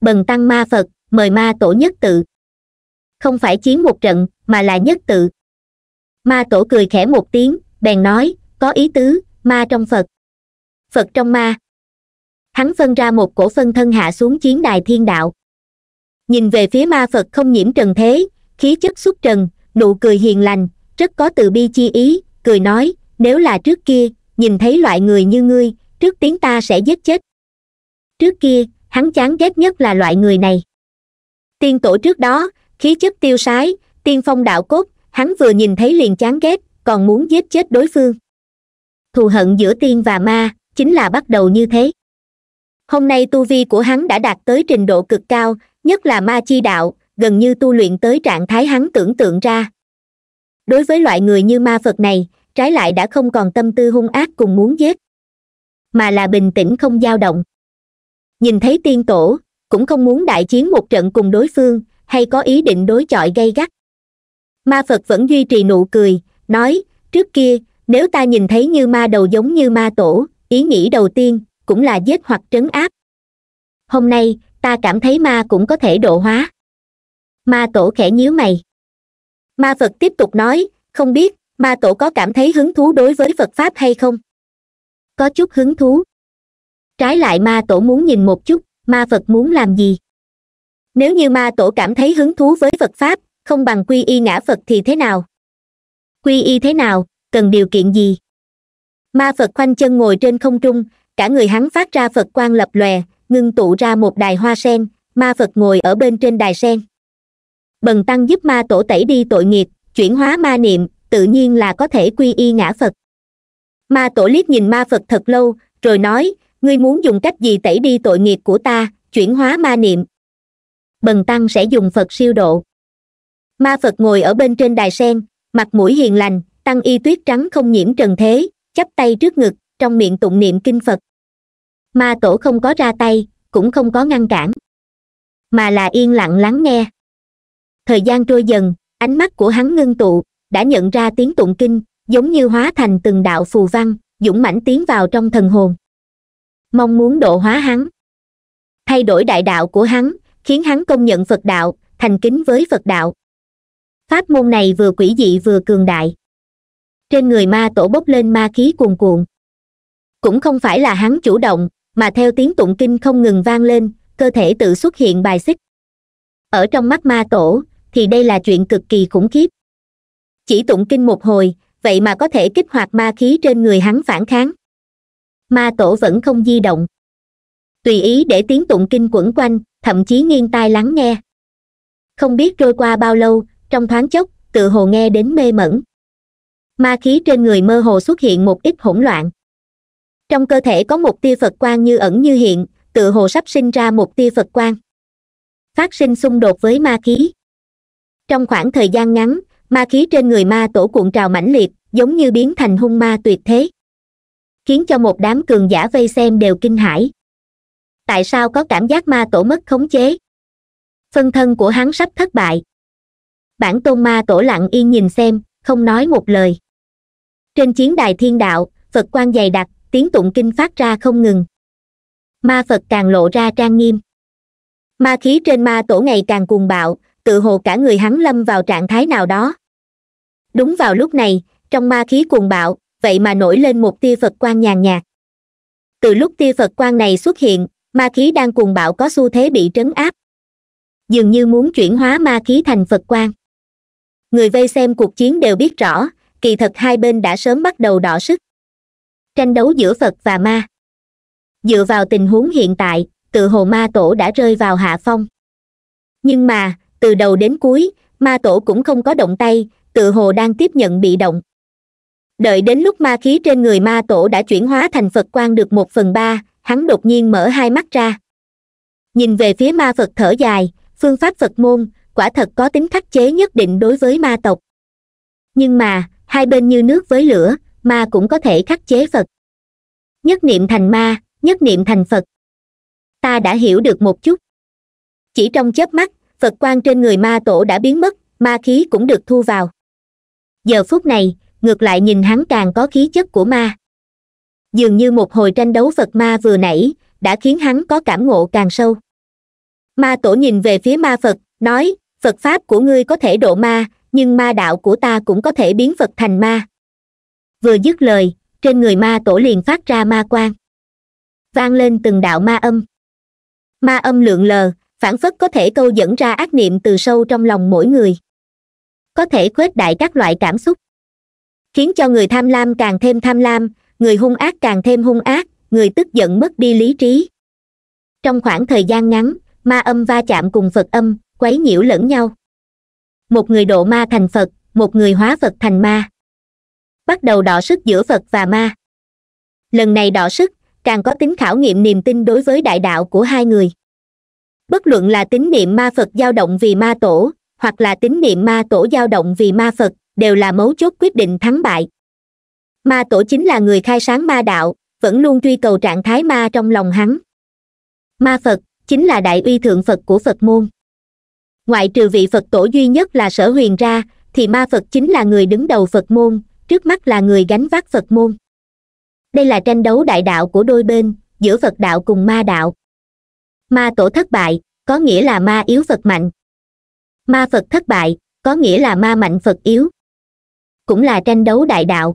bần tăng ma phật mời ma tổ nhất tự không phải chiến một trận mà là nhất tự ma tổ cười khẽ một tiếng bèn nói có ý tứ ma trong phật phật trong ma hắn phân ra một cổ phân thân hạ xuống chiến đài thiên đạo nhìn về phía ma phật không nhiễm trần thế khí chất xuất trần nụ cười hiền lành rất có từ bi chi ý cười nói nếu là trước kia nhìn thấy loại người như ngươi trước tiếng ta sẽ giết chết trước kia hắn chán ghét nhất là loại người này tiên tổ trước đó khí chất tiêu sái tiên phong đạo cốt hắn vừa nhìn thấy liền chán ghét còn muốn giết chết đối phương thù hận giữa tiên và ma chính là bắt đầu như thế hôm nay tu vi của hắn đã đạt tới trình độ cực cao nhất là ma chi đạo gần như tu luyện tới trạng thái hắn tưởng tượng ra đối với loại người như ma phật này trái lại đã không còn tâm tư hung ác cùng muốn giết mà là bình tĩnh không dao động nhìn thấy tiên tổ cũng không muốn đại chiến một trận cùng đối phương hay có ý định đối chọi gay gắt ma phật vẫn duy trì nụ cười nói trước kia nếu ta nhìn thấy như ma đầu giống như ma tổ ý nghĩ đầu tiên cũng là giết hoặc trấn áp hôm nay ta cảm thấy ma cũng có thể độ hóa ma tổ khẽ nhíu mày ma phật tiếp tục nói không biết ma tổ có cảm thấy hứng thú đối với phật pháp hay không có chút hứng thú trái lại ma tổ muốn nhìn một chút ma phật muốn làm gì nếu như ma tổ cảm thấy hứng thú với phật pháp không bằng quy y ngã phật thì thế nào quy y thế nào cần điều kiện gì ma phật khoanh chân ngồi trên không trung cả người hắn phát ra phật quang lập lòe ngưng tụ ra một đài hoa sen ma phật ngồi ở bên trên đài sen bần tăng giúp ma tổ tẩy đi tội nghiệp chuyển hóa ma niệm tự nhiên là có thể quy y ngã phật ma tổ liếc nhìn ma phật thật lâu rồi nói ngươi muốn dùng cách gì tẩy đi tội nghiệp của ta chuyển hóa ma niệm bần tăng sẽ dùng phật siêu độ ma phật ngồi ở bên trên đài sen mặt mũi hiền lành tăng y tuyết trắng không nhiễm trần thế chắp tay trước ngực trong miệng tụng niệm kinh phật ma tổ không có ra tay cũng không có ngăn cản mà là yên lặng lắng nghe thời gian trôi dần ánh mắt của hắn ngưng tụ đã nhận ra tiếng tụng kinh giống như hóa thành từng đạo phù văn dũng mãnh tiến vào trong thần hồn mong muốn độ hóa hắn thay đổi đại đạo của hắn khiến hắn công nhận phật đạo thành kính với phật đạo pháp môn này vừa quỷ dị vừa cường đại trên người ma tổ bốc lên ma khí cuồn cuộn cũng không phải là hắn chủ động mà theo tiếng tụng kinh không ngừng vang lên cơ thể tự xuất hiện bài xích ở trong mắt ma tổ thì đây là chuyện cực kỳ khủng khiếp chỉ tụng kinh một hồi vậy mà có thể kích hoạt ma khí trên người hắn phản kháng ma tổ vẫn không di động tùy ý để tiếng tụng kinh quẩn quanh thậm chí nghiêng tai lắng nghe không biết trôi qua bao lâu trong thoáng chốc tự hồ nghe đến mê mẩn ma khí trên người mơ hồ xuất hiện một ít hỗn loạn trong cơ thể có một tia phật quang như ẩn như hiện tự hồ sắp sinh ra một tia phật quang phát sinh xung đột với ma khí trong khoảng thời gian ngắn ma khí trên người ma tổ cuộn trào mãnh liệt giống như biến thành hung ma tuyệt thế khiến cho một đám cường giả vây xem đều kinh hãi tại sao có cảm giác ma tổ mất khống chế phân thân của hắn sắp thất bại bản tôn ma tổ lặng yên nhìn xem không nói một lời trên chiến đài thiên đạo phật quan dày đặc tiếng tụng kinh phát ra không ngừng ma phật càng lộ ra trang nghiêm ma khí trên ma tổ ngày càng cuồng bạo tự hồ cả người hắn lâm vào trạng thái nào đó đúng vào lúc này trong ma khí cuồng bạo vậy mà nổi lên một tia phật quan nhàn nhạt từ lúc tia phật quan này xuất hiện ma khí đang cuồng bạo có xu thế bị trấn áp dường như muốn chuyển hóa ma khí thành phật quan người vây xem cuộc chiến đều biết rõ kỳ thật hai bên đã sớm bắt đầu đỏ sức tranh đấu giữa phật và ma dựa vào tình huống hiện tại tự hồ ma tổ đã rơi vào hạ phong nhưng mà từ đầu đến cuối ma tổ cũng không có động tay tự hồ đang tiếp nhận bị động đợi đến lúc ma khí trên người ma tổ đã chuyển hóa thành phật quan được một phần ba hắn đột nhiên mở hai mắt ra nhìn về phía ma phật thở dài phương pháp phật môn quả thật có tính khắc chế nhất định đối với ma tộc nhưng mà hai bên như nước với lửa ma cũng có thể khắc chế phật nhất niệm thành ma nhất niệm thành phật ta đã hiểu được một chút chỉ trong chớp mắt phật quan trên người ma tổ đã biến mất ma khí cũng được thu vào giờ phút này ngược lại nhìn hắn càng có khí chất của ma dường như một hồi tranh đấu phật ma vừa nãy đã khiến hắn có cảm ngộ càng sâu ma tổ nhìn về phía ma phật nói phật pháp của ngươi có thể độ ma nhưng ma đạo của ta cũng có thể biến vật thành ma vừa dứt lời trên người ma tổ liền phát ra ma quang vang lên từng đạo ma âm ma âm lượn lờ phản phất có thể câu dẫn ra ác niệm từ sâu trong lòng mỗi người có thể khuếch đại các loại cảm xúc khiến cho người tham lam càng thêm tham lam người hung ác càng thêm hung ác người tức giận mất đi lý trí trong khoảng thời gian ngắn ma âm va chạm cùng phật âm quấy nhiễu lẫn nhau một người độ ma thành phật một người hóa phật thành ma bắt đầu đỏ sức giữa phật và ma lần này đỏ sức càng có tính khảo nghiệm niềm tin đối với đại đạo của hai người bất luận là tín niệm ma phật dao động vì ma tổ hoặc là tín niệm ma tổ dao động vì ma phật đều là mấu chốt quyết định thắng bại ma tổ chính là người khai sáng ma đạo vẫn luôn truy cầu trạng thái ma trong lòng hắn ma phật chính là đại uy thượng phật của phật môn ngoại trừ vị phật tổ duy nhất là sở huyền ra thì ma phật chính là người đứng đầu phật môn trước mắt là người gánh vác phật môn đây là tranh đấu đại đạo của đôi bên giữa phật đạo cùng ma đạo ma tổ thất bại có nghĩa là ma yếu phật mạnh ma phật thất bại có nghĩa là ma mạnh phật yếu cũng là tranh đấu đại đạo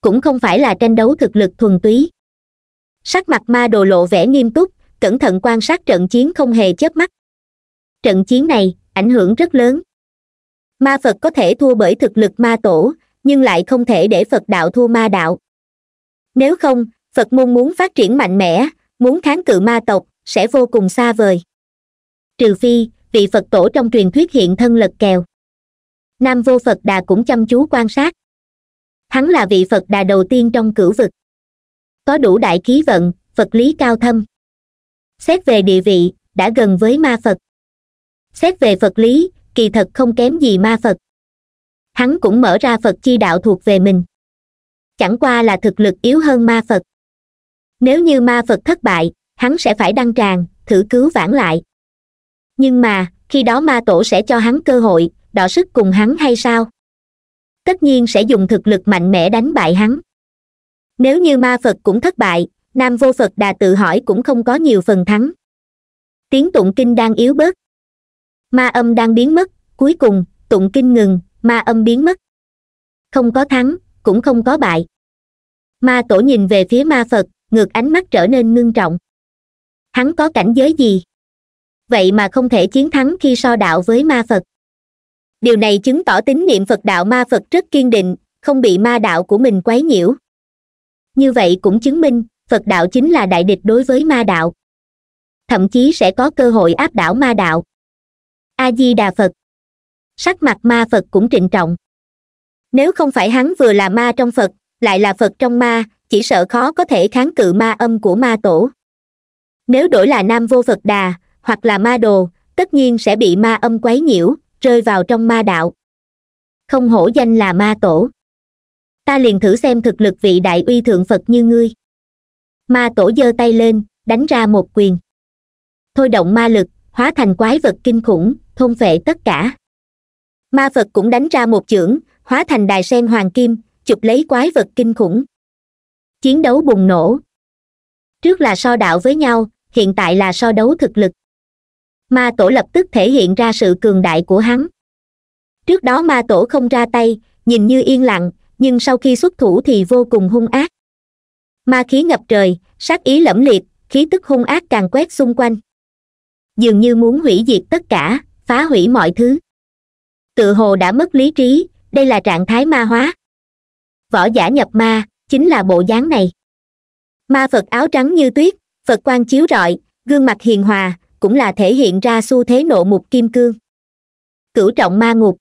cũng không phải là tranh đấu thực lực thuần túy sắc mặt ma đồ lộ vẻ nghiêm túc cẩn thận quan sát trận chiến không hề chớp mắt trận chiến này ảnh hưởng rất lớn ma phật có thể thua bởi thực lực ma tổ nhưng lại không thể để phật đạo thua ma đạo nếu không phật môn muốn phát triển mạnh mẽ muốn kháng cự ma tộc sẽ vô cùng xa vời trừ phi vị phật tổ trong truyền thuyết hiện thân lật kèo nam vô phật đà cũng chăm chú quan sát hắn là vị phật đà đầu tiên trong cửu vực có đủ đại khí vận phật lý cao thâm xét về địa vị đã gần với ma phật xét về phật lý kỳ thật không kém gì ma phật hắn cũng mở ra phật chi đạo thuộc về mình chẳng qua là thực lực yếu hơn ma phật nếu như ma phật thất bại hắn sẽ phải đăng tràng thử cứu vãn lại nhưng mà khi đó ma tổ sẽ cho hắn cơ hội đọ sức cùng hắn hay sao tất nhiên sẽ dùng thực lực mạnh mẽ đánh bại hắn nếu như ma phật cũng thất bại nam vô phật đà tự hỏi cũng không có nhiều phần thắng tiếng tụng kinh đang yếu bớt ma âm đang biến mất cuối cùng tụng kinh ngừng ma âm biến mất không có thắng cũng không có bại ma tổ nhìn về phía ma phật ngược ánh mắt trở nên ngưng trọng hắn có cảnh giới gì vậy mà không thể chiến thắng khi so đạo với ma phật điều này chứng tỏ tín niệm phật đạo ma phật rất kiên định không bị ma đạo của mình quấy nhiễu như vậy cũng chứng minh phật đạo chính là đại địch đối với ma đạo thậm chí sẽ có cơ hội áp đảo ma đạo a di đà phật sắc mặt ma phật cũng trịnh trọng nếu không phải hắn vừa là ma trong phật lại là phật trong ma chỉ sợ khó có thể kháng cự ma âm của ma tổ nếu đổi là nam vô phật đà hoặc là ma đồ tất nhiên sẽ bị ma âm quấy nhiễu rơi vào trong ma đạo không hổ danh là ma tổ ta liền thử xem thực lực vị đại uy thượng phật như ngươi ma tổ giơ tay lên đánh ra một quyền thôi động ma lực hóa thành quái vật kinh khủng thôn vệ tất cả ma phật cũng đánh ra một chưởng hóa thành đài sen hoàng kim chụp lấy quái vật kinh khủng chiến đấu bùng nổ trước là so đạo với nhau hiện tại là so đấu thực lực ma tổ lập tức thể hiện ra sự cường đại của hắn trước đó ma tổ không ra tay nhìn như yên lặng nhưng sau khi xuất thủ thì vô cùng hung ác ma khí ngập trời sát ý lẫm liệt khí tức hung ác càng quét xung quanh dường như muốn hủy diệt tất cả phá hủy mọi thứ tự hồ đã mất lý trí đây là trạng thái ma hóa võ giả nhập ma chính là bộ dáng này ma phật áo trắng như tuyết phật quan chiếu rọi gương mặt hiền hòa cũng là thể hiện ra xu thế nộ mục kim cương cửu trọng ma ngục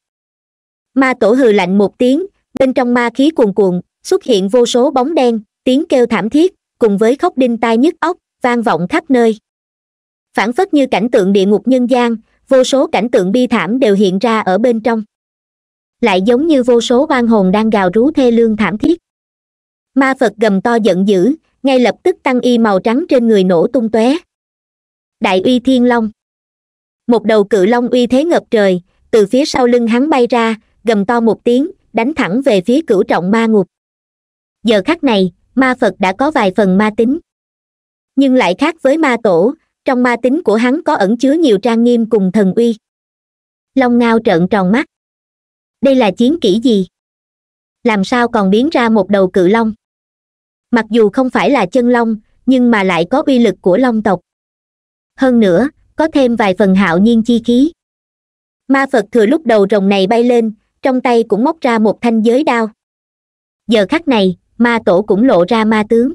ma tổ hừ lạnh một tiếng bên trong ma khí cuồn cuộn xuất hiện vô số bóng đen tiếng kêu thảm thiết cùng với khóc đinh tai nhức óc vang vọng khắp nơi phản phất như cảnh tượng địa ngục nhân gian vô số cảnh tượng bi thảm đều hiện ra ở bên trong lại giống như vô số oan hồn đang gào rú thê lương thảm thiết ma phật gầm to giận dữ ngay lập tức tăng y màu trắng trên người nổ tung tóe đại uy thiên long một đầu cự long uy thế ngập trời từ phía sau lưng hắn bay ra gầm to một tiếng đánh thẳng về phía cửu trọng ma ngục giờ khắc này ma phật đã có vài phần ma tính nhưng lại khác với ma tổ trong ma tính của hắn có ẩn chứa nhiều trang nghiêm cùng thần uy long ngao trợn tròn mắt đây là chiến kỹ gì làm sao còn biến ra một đầu cự long mặc dù không phải là chân long nhưng mà lại có uy lực của long tộc hơn nữa có thêm vài phần hạo nhiên chi khí ma phật thừa lúc đầu rồng này bay lên trong tay cũng móc ra một thanh giới đao giờ khắc này ma tổ cũng lộ ra ma tướng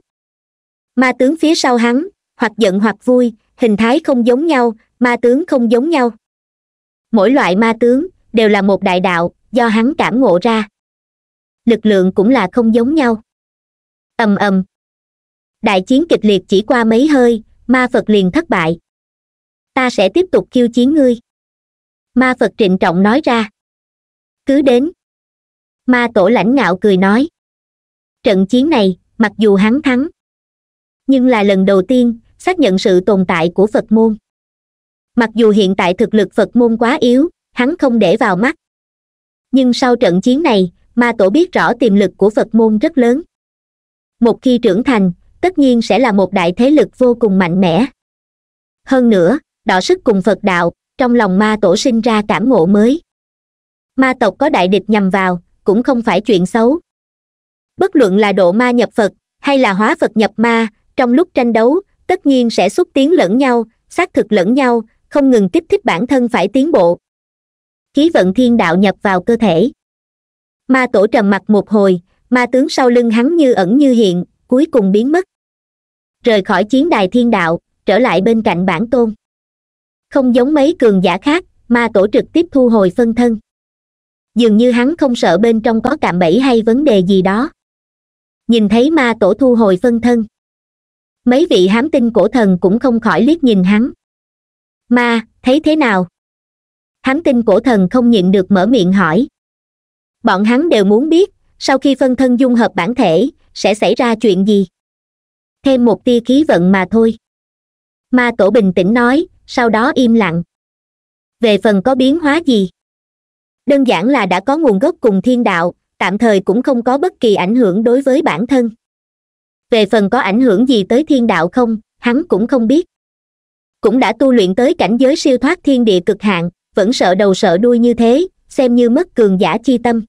ma tướng phía sau hắn hoặc giận hoặc vui hình thái không giống nhau ma tướng không giống nhau mỗi loại ma tướng đều là một đại đạo do hắn cảm ngộ ra lực lượng cũng là không giống nhau ầm ầm đại chiến kịch liệt chỉ qua mấy hơi ma phật liền thất bại ta sẽ tiếp tục khiêu chiến ngươi ma phật trịnh trọng nói ra cứ đến ma tổ lãnh ngạo cười nói trận chiến này mặc dù hắn thắng nhưng là lần đầu tiên xác nhận sự tồn tại của phật môn mặc dù hiện tại thực lực phật môn quá yếu hắn không để vào mắt nhưng sau trận chiến này ma tổ biết rõ tiềm lực của phật môn rất lớn một khi trưởng thành tất nhiên sẽ là một đại thế lực vô cùng mạnh mẽ hơn nữa đọ sức cùng phật đạo trong lòng ma tổ sinh ra cảm ngộ mới ma tộc có đại địch nhằm vào cũng không phải chuyện xấu bất luận là độ ma nhập phật hay là hóa phật nhập ma trong lúc tranh đấu tất nhiên sẽ xúc tiến lẫn nhau xác thực lẫn nhau không ngừng kích thích bản thân phải tiến bộ khí vận thiên đạo nhập vào cơ thể ma tổ trầm mặt một hồi ma tướng sau lưng hắn như ẩn như hiện cuối cùng biến mất rời khỏi chiến đài thiên đạo trở lại bên cạnh bản tôn không giống mấy cường giả khác ma tổ trực tiếp thu hồi phân thân dường như hắn không sợ bên trong có cạm bẫy hay vấn đề gì đó nhìn thấy ma tổ thu hồi phân thân mấy vị hám tinh cổ thần cũng không khỏi liếc nhìn hắn ma thấy thế nào hám tinh cổ thần không nhịn được mở miệng hỏi bọn hắn đều muốn biết sau khi phân thân dung hợp bản thể sẽ xảy ra chuyện gì thêm một tia khí vận mà thôi ma tổ bình tĩnh nói sau đó im lặng về phần có biến hóa gì đơn giản là đã có nguồn gốc cùng thiên đạo tạm thời cũng không có bất kỳ ảnh hưởng đối với bản thân về phần có ảnh hưởng gì tới thiên đạo không hắn cũng không biết cũng đã tu luyện tới cảnh giới siêu thoát thiên địa cực hạn vẫn sợ đầu sợ đuôi như thế xem như mất cường giả chi tâm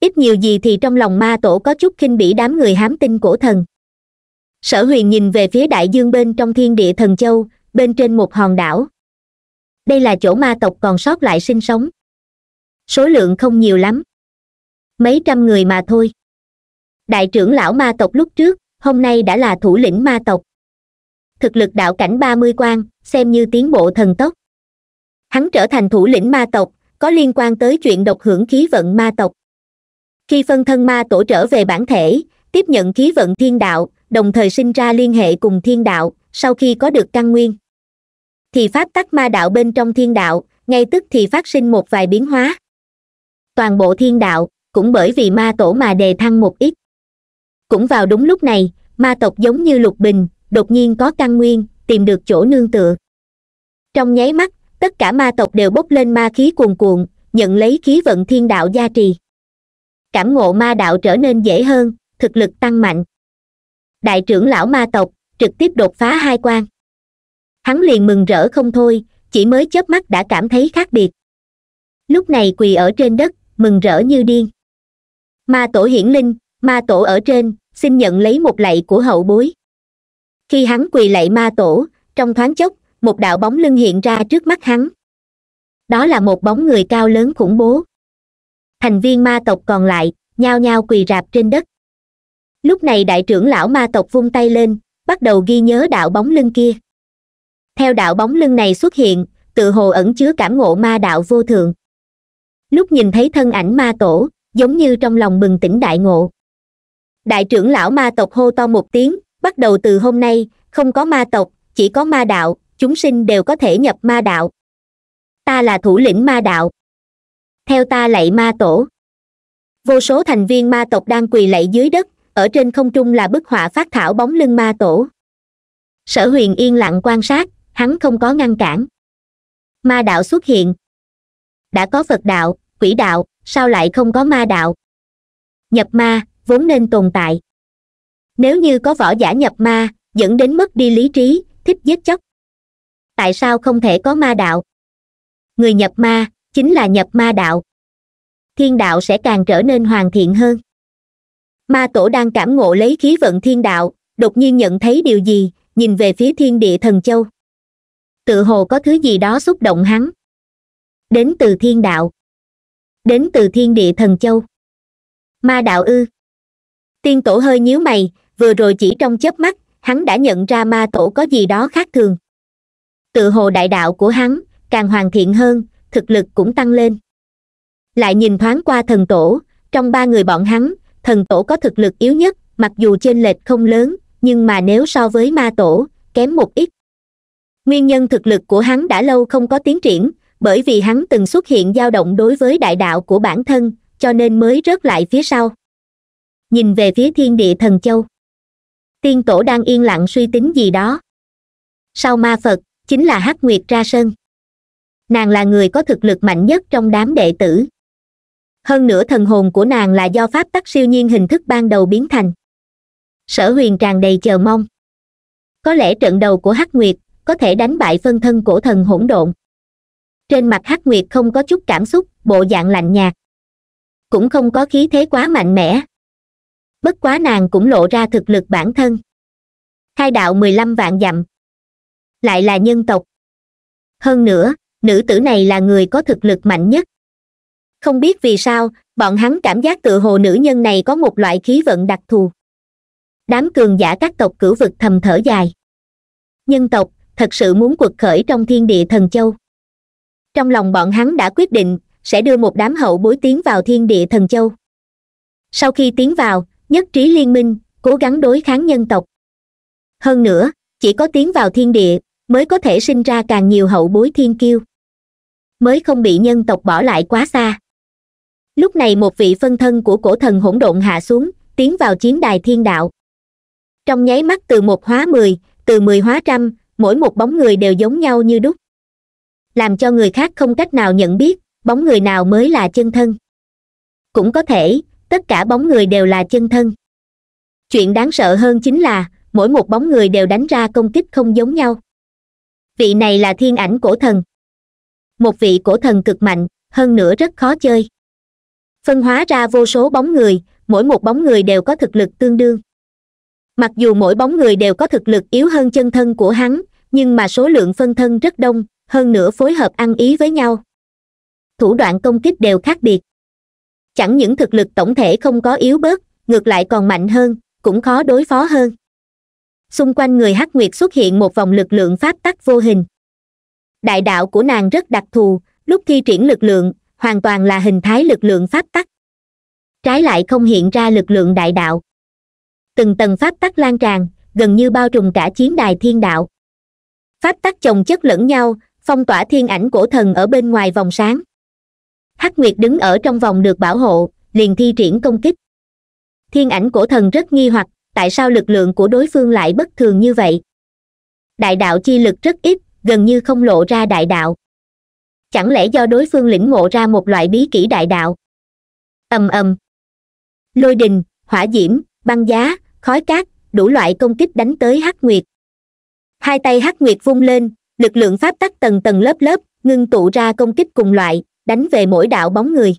ít nhiều gì thì trong lòng ma tổ có chút khinh bỉ đám người hám tinh cổ thần sở huyền nhìn về phía đại dương bên trong thiên địa thần châu bên trên một hòn đảo đây là chỗ ma tộc còn sót lại sinh sống số lượng không nhiều lắm mấy trăm người mà thôi đại trưởng lão ma tộc lúc trước hôm nay đã là thủ lĩnh ma tộc thực lực đạo cảnh ba mươi quan xem như tiến bộ thần tốc hắn trở thành thủ lĩnh ma tộc có liên quan tới chuyện độc hưởng khí vận ma tộc khi phân thân ma tổ trở về bản thể tiếp nhận khí vận thiên đạo đồng thời sinh ra liên hệ cùng thiên đạo sau khi có được căn nguyên thì pháp tắc ma đạo bên trong thiên đạo ngay tức thì phát sinh một vài biến hóa toàn bộ thiên đạo cũng bởi vì ma tổ mà đề thăng một ít cũng vào đúng lúc này ma tộc giống như lục bình đột nhiên có căn nguyên tìm được chỗ nương tựa trong nháy mắt tất cả ma tộc đều bốc lên ma khí cuồn cuộn nhận lấy khí vận thiên đạo gia trì cảm ngộ ma đạo trở nên dễ hơn thực lực tăng mạnh đại trưởng lão ma tộc trực tiếp đột phá hai quan hắn liền mừng rỡ không thôi chỉ mới chớp mắt đã cảm thấy khác biệt lúc này quỳ ở trên đất mừng rỡ như điên ma tổ hiển linh ma tổ ở trên xin nhận lấy một lạy của hậu bối khi hắn quỳ lạy ma tổ trong thoáng chốc một đạo bóng lưng hiện ra trước mắt hắn đó là một bóng người cao lớn khủng bố thành viên ma tộc còn lại nhao nhao quỳ rạp trên đất lúc này đại trưởng lão ma tộc vung tay lên bắt đầu ghi nhớ đạo bóng lưng kia theo đạo bóng lưng này xuất hiện tự hồ ẩn chứa cảm ngộ ma đạo vô thượng lúc nhìn thấy thân ảnh ma tổ giống như trong lòng bừng tỉnh đại ngộ đại trưởng lão ma tộc hô to một tiếng bắt đầu từ hôm nay không có ma tộc chỉ có ma đạo chúng sinh đều có thể nhập ma đạo ta là thủ lĩnh ma đạo theo ta lạy ma tổ vô số thành viên ma tộc đang quỳ lạy dưới đất ở trên không trung là bức họa phát thảo bóng lưng ma tổ sở huyền yên lặng quan sát hắn không có ngăn cản ma đạo xuất hiện đã có phật đạo quỷ đạo sao lại không có ma đạo nhập ma vốn nên tồn tại nếu như có võ giả nhập ma dẫn đến mất đi lý trí thích giết chóc tại sao không thể có ma đạo người nhập ma chính là nhập ma đạo thiên đạo sẽ càng trở nên hoàn thiện hơn ma tổ đang cảm ngộ lấy khí vận thiên đạo đột nhiên nhận thấy điều gì nhìn về phía thiên địa thần châu tự hồ có thứ gì đó xúc động hắn đến từ thiên đạo đến từ thiên địa thần châu ma đạo ư tiên tổ hơi nhíu mày vừa rồi chỉ trong chớp mắt hắn đã nhận ra ma tổ có gì đó khác thường tự hồ đại đạo của hắn càng hoàn thiện hơn thực lực cũng tăng lên lại nhìn thoáng qua thần tổ trong ba người bọn hắn thần tổ có thực lực yếu nhất mặc dù chênh lệch không lớn nhưng mà nếu so với ma tổ kém một ít nguyên nhân thực lực của hắn đã lâu không có tiến triển bởi vì hắn từng xuất hiện dao động đối với đại đạo của bản thân cho nên mới rớt lại phía sau nhìn về phía thiên địa thần châu tiên tổ đang yên lặng suy tính gì đó sau ma phật chính là hắc nguyệt ra sân nàng là người có thực lực mạnh nhất trong đám đệ tử hơn nữa thần hồn của nàng là do pháp tắc siêu nhiên hình thức ban đầu biến thành sở huyền tràn đầy chờ mong có lẽ trận đầu của hắc nguyệt có thể đánh bại phân thân của thần hỗn độn trên mặt hắc nguyệt không có chút cảm xúc bộ dạng lạnh nhạt cũng không có khí thế quá mạnh mẽ bất quá nàng cũng lộ ra thực lực bản thân khai đạo mười lăm vạn dặm lại là nhân tộc hơn nữa nữ tử này là người có thực lực mạnh nhất không biết vì sao bọn hắn cảm giác tự hồ nữ nhân này có một loại khí vận đặc thù đám cường giả các tộc cửu vực thầm thở dài nhân tộc thật sự muốn quật khởi trong thiên địa thần châu trong lòng bọn hắn đã quyết định sẽ đưa một đám hậu bối tiến vào thiên địa thần châu sau khi tiến vào nhất trí liên minh cố gắng đối kháng nhân tộc hơn nữa chỉ có tiến vào thiên địa mới có thể sinh ra càng nhiều hậu bối thiên kiêu mới không bị nhân tộc bỏ lại quá xa lúc này một vị phân thân của cổ thần hỗn độn hạ xuống tiến vào chiến đài thiên đạo trong nháy mắt từ một hóa mười từ mười hóa trăm mỗi một bóng người đều giống nhau như đúc làm cho người khác không cách nào nhận biết bóng người nào mới là chân thân cũng có thể tất cả bóng người đều là chân thân chuyện đáng sợ hơn chính là mỗi một bóng người đều đánh ra công kích không giống nhau vị này là thiên ảnh cổ thần một vị cổ thần cực mạnh hơn nữa rất khó chơi phân hóa ra vô số bóng người mỗi một bóng người đều có thực lực tương đương mặc dù mỗi bóng người đều có thực lực yếu hơn chân thân của hắn nhưng mà số lượng phân thân rất đông hơn nữa phối hợp ăn ý với nhau thủ đoạn công kích đều khác biệt chẳng những thực lực tổng thể không có yếu bớt ngược lại còn mạnh hơn cũng khó đối phó hơn xung quanh người hắc nguyệt xuất hiện một vòng lực lượng pháp tắc vô hình đại đạo của nàng rất đặc thù lúc thi triển lực lượng hoàn toàn là hình thái lực lượng pháp tắc trái lại không hiện ra lực lượng đại đạo từng tầng pháp tắc lan tràn gần như bao trùm cả chiến đài thiên đạo pháp tắc chồng chất lẫn nhau phong tỏa thiên ảnh cổ thần ở bên ngoài vòng sáng hắc nguyệt đứng ở trong vòng được bảo hộ liền thi triển công kích thiên ảnh cổ thần rất nghi hoặc tại sao lực lượng của đối phương lại bất thường như vậy đại đạo chi lực rất ít gần như không lộ ra đại đạo chẳng lẽ do đối phương lĩnh ngộ ra một loại bí kỹ đại đạo ầm ầm lôi đình hỏa diễm băng giá khói cát đủ loại công kích đánh tới hắc nguyệt hai tay hắc nguyệt vung lên lực lượng pháp tắc tầng tầng lớp lớp ngưng tụ ra công kích cùng loại đánh về mỗi đạo bóng người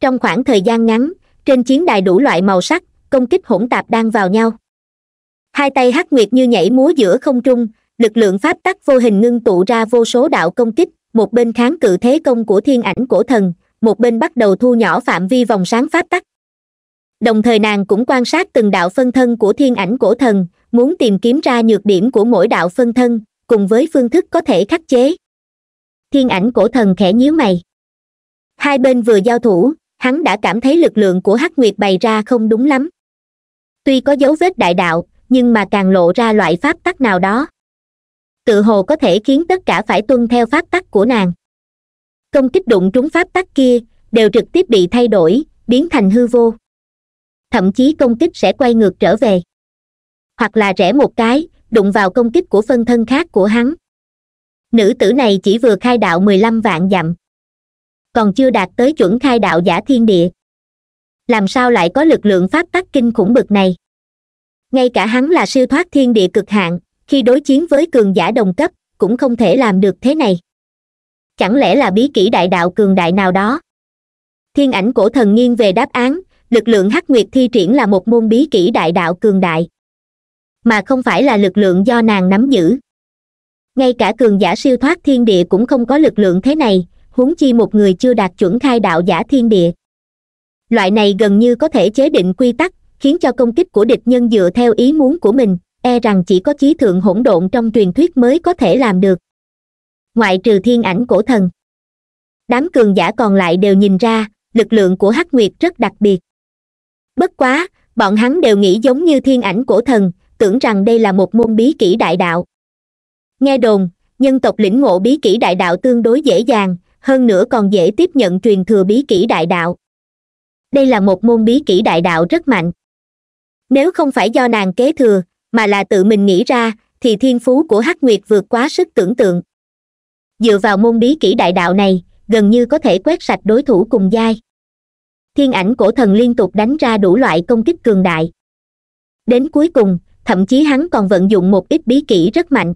trong khoảng thời gian ngắn trên chiến đài đủ loại màu sắc công kích hỗn tạp đang vào nhau hai tay hắc nguyệt như nhảy múa giữa không trung lực lượng pháp tắc vô hình ngưng tụ ra vô số đạo công kích một bên kháng cự thế công của thiên ảnh cổ thần một bên bắt đầu thu nhỏ phạm vi vòng sáng pháp tắc đồng thời nàng cũng quan sát từng đạo phân thân của thiên ảnh cổ thần muốn tìm kiếm ra nhược điểm của mỗi đạo phân thân cùng với phương thức có thể khắc chế thiên ảnh cổ thần khẽ nhíu mày hai bên vừa giao thủ hắn đã cảm thấy lực lượng của hắc nguyệt bày ra không đúng lắm tuy có dấu vết đại đạo nhưng mà càng lộ ra loại pháp tắc nào đó tự hồ có thể khiến tất cả phải tuân theo pháp tắc của nàng công kích đụng trúng pháp tắc kia đều trực tiếp bị thay đổi biến thành hư vô thậm chí công kích sẽ quay ngược trở về hoặc là rẽ một cái đụng vào công kích của phân thân khác của hắn nữ tử này chỉ vừa khai đạo mười lăm vạn dặm còn chưa đạt tới chuẩn khai đạo giả thiên địa làm sao lại có lực lượng pháp tắc kinh khủng bực này ngay cả hắn là siêu thoát thiên địa cực hạn khi đối chiến với cường giả đồng cấp cũng không thể làm được thế này chẳng lẽ là bí kỹ đại đạo cường đại nào đó thiên ảnh cổ thần nghiêng về đáp án lực lượng hắc nguyệt thi triển là một môn bí kỹ đại đạo cường đại mà không phải là lực lượng do nàng nắm giữ ngay cả cường giả siêu thoát thiên địa cũng không có lực lượng thế này huống chi một người chưa đạt chuẩn khai đạo giả thiên địa loại này gần như có thể chế định quy tắc khiến cho công kích của địch nhân dựa theo ý muốn của mình e rằng chỉ có chí thượng hỗn độn trong truyền thuyết mới có thể làm được ngoại trừ thiên ảnh cổ thần đám cường giả còn lại đều nhìn ra lực lượng của hắc nguyệt rất đặc biệt bất quá bọn hắn đều nghĩ giống như thiên ảnh cổ thần tưởng rằng đây là một môn bí kỹ đại đạo nghe đồn nhân tộc lĩnh ngộ bí kỹ đại đạo tương đối dễ dàng hơn nữa còn dễ tiếp nhận truyền thừa bí kỹ đại đạo đây là một môn bí kỹ đại đạo rất mạnh nếu không phải do nàng kế thừa mà là tự mình nghĩ ra thì thiên phú của hắc nguyệt vượt quá sức tưởng tượng dựa vào môn bí kỹ đại đạo này gần như có thể quét sạch đối thủ cùng giai thiên ảnh cổ thần liên tục đánh ra đủ loại công kích cường đại đến cuối cùng thậm chí hắn còn vận dụng một ít bí kỹ rất mạnh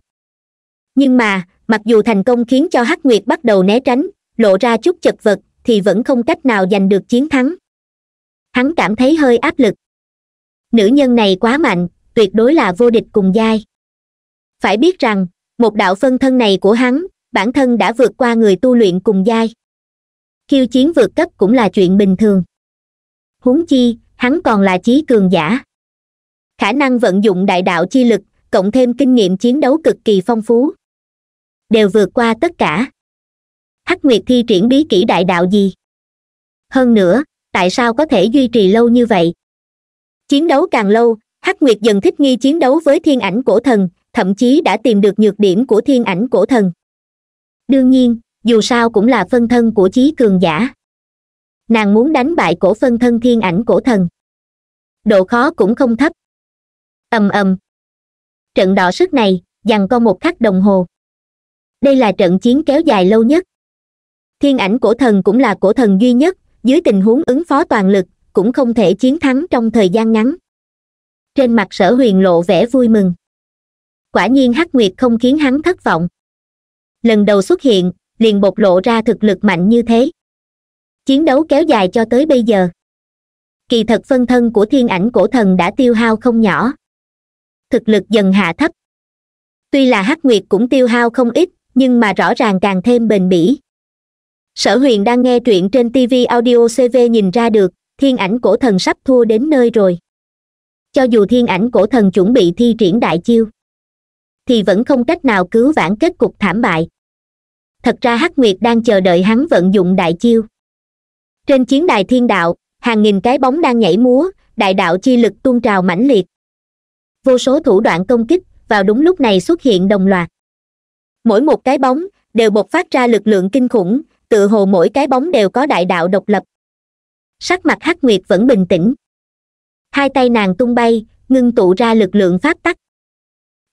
nhưng mà mặc dù thành công khiến cho hắc nguyệt bắt đầu né tránh lộ ra chút chật vật thì vẫn không cách nào giành được chiến thắng hắn cảm thấy hơi áp lực nữ nhân này quá mạnh tuyệt đối là vô địch cùng giai phải biết rằng một đạo phân thân này của hắn bản thân đã vượt qua người tu luyện cùng giai khiêu chiến vượt cấp cũng là chuyện bình thường huống chi hắn còn là chí cường giả khả năng vận dụng đại đạo chi lực cộng thêm kinh nghiệm chiến đấu cực kỳ phong phú đều vượt qua tất cả hắc nguyệt thi triển bí kỹ đại đạo gì hơn nữa tại sao có thể duy trì lâu như vậy chiến đấu càng lâu hắc nguyệt dần thích nghi chiến đấu với thiên ảnh cổ thần thậm chí đã tìm được nhược điểm của thiên ảnh cổ thần đương nhiên dù sao cũng là phân thân của chí cường giả nàng muốn đánh bại cổ phân thân thiên ảnh cổ thần độ khó cũng không thấp ầm ầm trận đỏ sức này dằn con một khắc đồng hồ đây là trận chiến kéo dài lâu nhất thiên ảnh cổ thần cũng là cổ thần duy nhất dưới tình huống ứng phó toàn lực cũng không thể chiến thắng trong thời gian ngắn trên mặt sở huyền lộ vẻ vui mừng quả nhiên hắc nguyệt không khiến hắn thất vọng lần đầu xuất hiện liền bộc lộ ra thực lực mạnh như thế chiến đấu kéo dài cho tới bây giờ kỳ thật phân thân của thiên ảnh cổ thần đã tiêu hao không nhỏ thực lực dần hạ thấp tuy là hắc nguyệt cũng tiêu hao không ít nhưng mà rõ ràng càng thêm bền bỉ sở huyền đang nghe truyện trên tv audio cv nhìn ra được thiên ảnh cổ thần sắp thua đến nơi rồi cho dù thiên ảnh cổ thần chuẩn bị thi triển đại chiêu thì vẫn không cách nào cứu vãn kết cục thảm bại thật ra hắc nguyệt đang chờ đợi hắn vận dụng đại chiêu trên chiến đài thiên đạo hàng nghìn cái bóng đang nhảy múa đại đạo chi lực tuôn trào mãnh liệt vô số thủ đoạn công kích vào đúng lúc này xuất hiện đồng loạt mỗi một cái bóng đều bộc phát ra lực lượng kinh khủng tự hồ mỗi cái bóng đều có đại đạo độc lập sắc mặt hắc nguyệt vẫn bình tĩnh hai tay nàng tung bay ngưng tụ ra lực lượng pháp tắc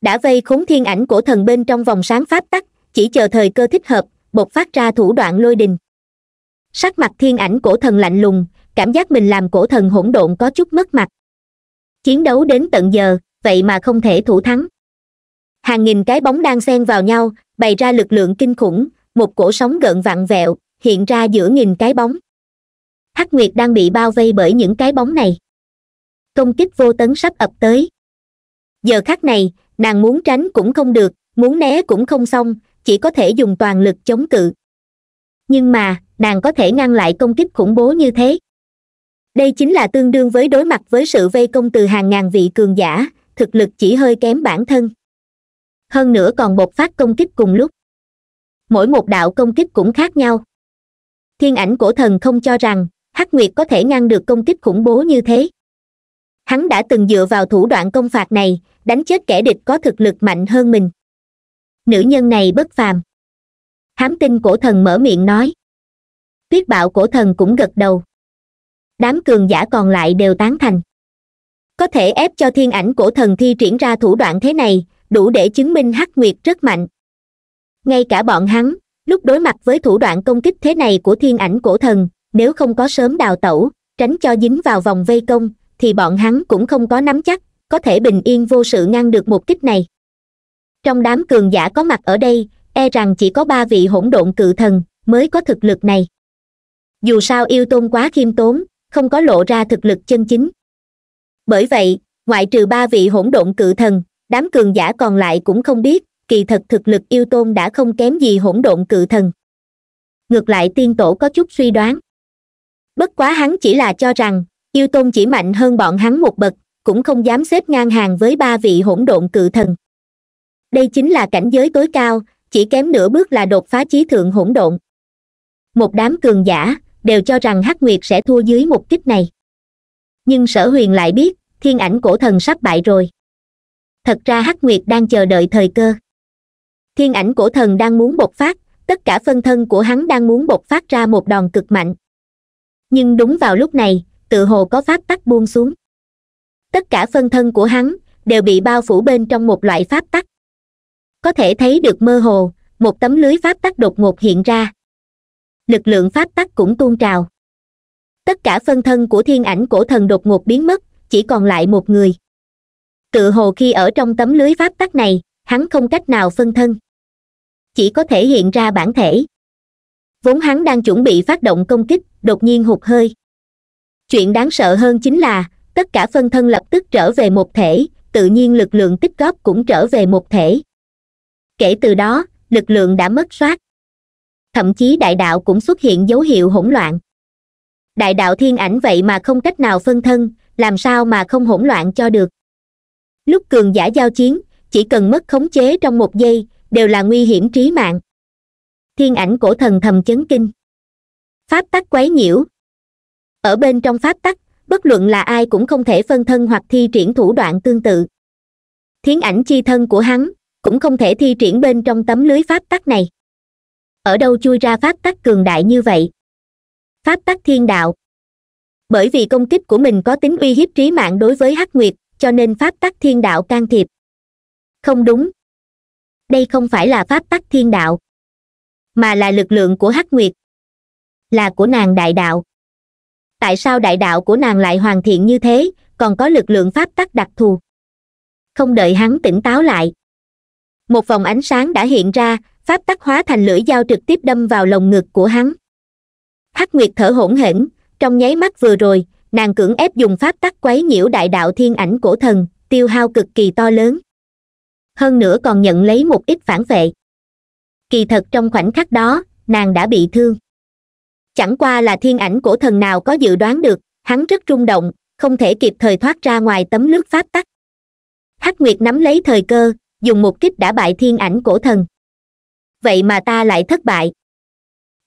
đã vây khốn thiên ảnh của thần bên trong vòng sáng pháp tắc chỉ chờ thời cơ thích hợp bộc phát ra thủ đoạn lôi đình sắc mặt thiên ảnh cổ thần lạnh lùng cảm giác mình làm cổ thần hỗn độn có chút mất mặt chiến đấu đến tận giờ vậy mà không thể thủ thắng hàng nghìn cái bóng đang xen vào nhau bày ra lực lượng kinh khủng một cổ sóng gợn vặn vẹo hiện ra giữa nghìn cái bóng hắc nguyệt đang bị bao vây bởi những cái bóng này công kích vô tấn sắp ập tới giờ khắc này nàng muốn tránh cũng không được muốn né cũng không xong chỉ có thể dùng toàn lực chống cự nhưng mà nàng có thể ngăn lại công kích khủng bố như thế đây chính là tương đương với đối mặt với sự vây công từ hàng ngàn vị cường giả thực lực chỉ hơi kém bản thân hơn nữa còn bộc phát công kích cùng lúc mỗi một đạo công kích cũng khác nhau thiên ảnh cổ thần không cho rằng hắc nguyệt có thể ngăn được công kích khủng bố như thế hắn đã từng dựa vào thủ đoạn công phạt này đánh chết kẻ địch có thực lực mạnh hơn mình nữ nhân này bất phàm hám tinh cổ thần mở miệng nói tuyết bạo cổ thần cũng gật đầu đám cường giả còn lại đều tán thành có thể ép cho thiên ảnh cổ thần thi triển ra thủ đoạn thế này đủ để chứng minh hắc nguyệt rất mạnh ngay cả bọn hắn lúc đối mặt với thủ đoạn công kích thế này của thiên ảnh cổ thần nếu không có sớm đào tẩu tránh cho dính vào vòng vây công thì bọn hắn cũng không có nắm chắc có thể bình yên vô sự ngăn được một kích này trong đám cường giả có mặt ở đây e rằng chỉ có ba vị hỗn độn cự thần mới có thực lực này dù sao yêu tôn quá khiêm tốn không có lộ ra thực lực chân chính bởi vậy ngoại trừ ba vị hỗn độn cự thần đám cường giả còn lại cũng không biết kỳ thật thực lực yêu tôn đã không kém gì hỗn độn cự thần ngược lại tiên tổ có chút suy đoán bất quá hắn chỉ là cho rằng yêu tôn chỉ mạnh hơn bọn hắn một bậc cũng không dám xếp ngang hàng với ba vị hỗn độn cự thần đây chính là cảnh giới tối cao chỉ kém nửa bước là đột phá chí thượng hỗn độn một đám cường giả đều cho rằng hắc nguyệt sẽ thua dưới một kích này nhưng sở huyền lại biết thiên ảnh cổ thần sắp bại rồi thật ra hắc nguyệt đang chờ đợi thời cơ thiên ảnh cổ thần đang muốn bộc phát tất cả phân thân của hắn đang muốn bộc phát ra một đòn cực mạnh nhưng đúng vào lúc này tự hồ có pháp tắc buông xuống tất cả phân thân của hắn đều bị bao phủ bên trong một loại pháp tắc có thể thấy được mơ hồ một tấm lưới pháp tắc đột ngột hiện ra lực lượng pháp tắc cũng tuôn trào tất cả phân thân của thiên ảnh cổ thần đột ngột biến mất chỉ còn lại một người tự hồ khi ở trong tấm lưới pháp tắc này hắn không cách nào phân thân chỉ có thể hiện ra bản thể vốn hắn đang chuẩn bị phát động công kích đột nhiên hụt hơi chuyện đáng sợ hơn chính là tất cả phân thân lập tức trở về một thể tự nhiên lực lượng tích góp cũng trở về một thể kể từ đó lực lượng đã mất soát thậm chí đại đạo cũng xuất hiện dấu hiệu hỗn loạn đại đạo thiên ảnh vậy mà không cách nào phân thân làm sao mà không hỗn loạn cho được lúc cường giả giao chiến chỉ cần mất khống chế trong một giây đều là nguy hiểm trí mạng thiên ảnh cổ thần thầm chấn kinh pháp tắc quấy nhiễu ở bên trong pháp tắc bất luận là ai cũng không thể phân thân hoặc thi triển thủ đoạn tương tự thiên ảnh chi thân của hắn cũng không thể thi triển bên trong tấm lưới pháp tắc này ở đâu chui ra pháp tắc cường đại như vậy pháp tắc thiên đạo bởi vì công kích của mình có tính uy hiếp trí mạng đối với hắc nguyệt cho nên pháp tắc thiên đạo can thiệp không đúng đây không phải là pháp tắc thiên đạo mà là lực lượng của hắc nguyệt là của nàng đại đạo tại sao đại đạo của nàng lại hoàn thiện như thế còn có lực lượng pháp tắc đặc thù không đợi hắn tỉnh táo lại một vòng ánh sáng đã hiện ra pháp tắc hóa thành lưỡi dao trực tiếp đâm vào lồng ngực của hắn hắc nguyệt thở hổn hển trong nháy mắt vừa rồi nàng cưỡng ép dùng pháp tắc quấy nhiễu đại đạo thiên ảnh cổ thần tiêu hao cực kỳ to lớn hơn nữa còn nhận lấy một ít phản vệ kỳ thật trong khoảnh khắc đó nàng đã bị thương chẳng qua là thiên ảnh cổ thần nào có dự đoán được hắn rất rung động không thể kịp thời thoát ra ngoài tấm lướt pháp tắc hắc nguyệt nắm lấy thời cơ dùng một kích đã bại thiên ảnh cổ thần vậy mà ta lại thất bại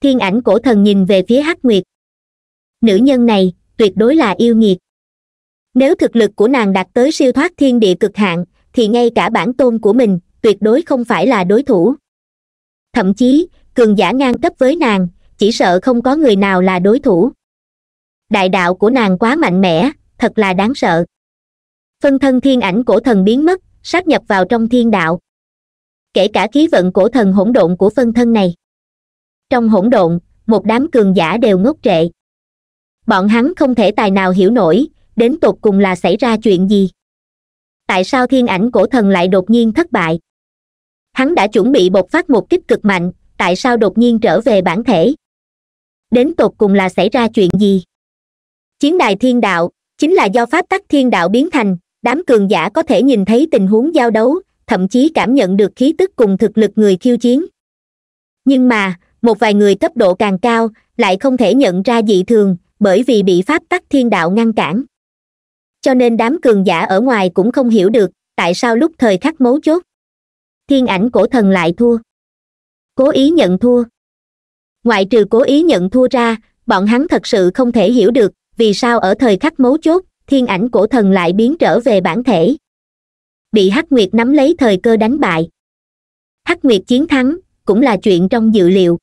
thiên ảnh cổ thần nhìn về phía hắc nguyệt nữ nhân này tuyệt đối là yêu nghiệt nếu thực lực của nàng đạt tới siêu thoát thiên địa cực hạn thì ngay cả bản tôn của mình tuyệt đối không phải là đối thủ thậm chí cường giả ngang cấp với nàng chỉ sợ không có người nào là đối thủ đại đạo của nàng quá mạnh mẽ thật là đáng sợ phân thân thiên ảnh cổ thần biến mất sáp nhập vào trong thiên đạo kể cả khí vận cổ thần hỗn độn của phân thân này trong hỗn độn một đám cường giả đều ngốc trệ bọn hắn không thể tài nào hiểu nổi đến tột cùng là xảy ra chuyện gì tại sao thiên ảnh cổ thần lại đột nhiên thất bại hắn đã chuẩn bị bộc phát một kích cực mạnh tại sao đột nhiên trở về bản thể đến tột cùng là xảy ra chuyện gì chiến đài thiên đạo chính là do pháp tắc thiên đạo biến thành đám cường giả có thể nhìn thấy tình huống giao đấu thậm chí cảm nhận được khí tức cùng thực lực người khiêu chiến nhưng mà một vài người cấp độ càng cao lại không thể nhận ra dị thường bởi vì bị pháp tắc thiên đạo ngăn cản cho nên đám cường giả ở ngoài cũng không hiểu được tại sao lúc thời khắc mấu chốt thiên ảnh cổ thần lại thua cố ý nhận thua ngoại trừ cố ý nhận thua ra bọn hắn thật sự không thể hiểu được vì sao ở thời khắc mấu chốt thiên ảnh cổ thần lại biến trở về bản thể bị hắc nguyệt nắm lấy thời cơ đánh bại hắc nguyệt chiến thắng cũng là chuyện trong dự liệu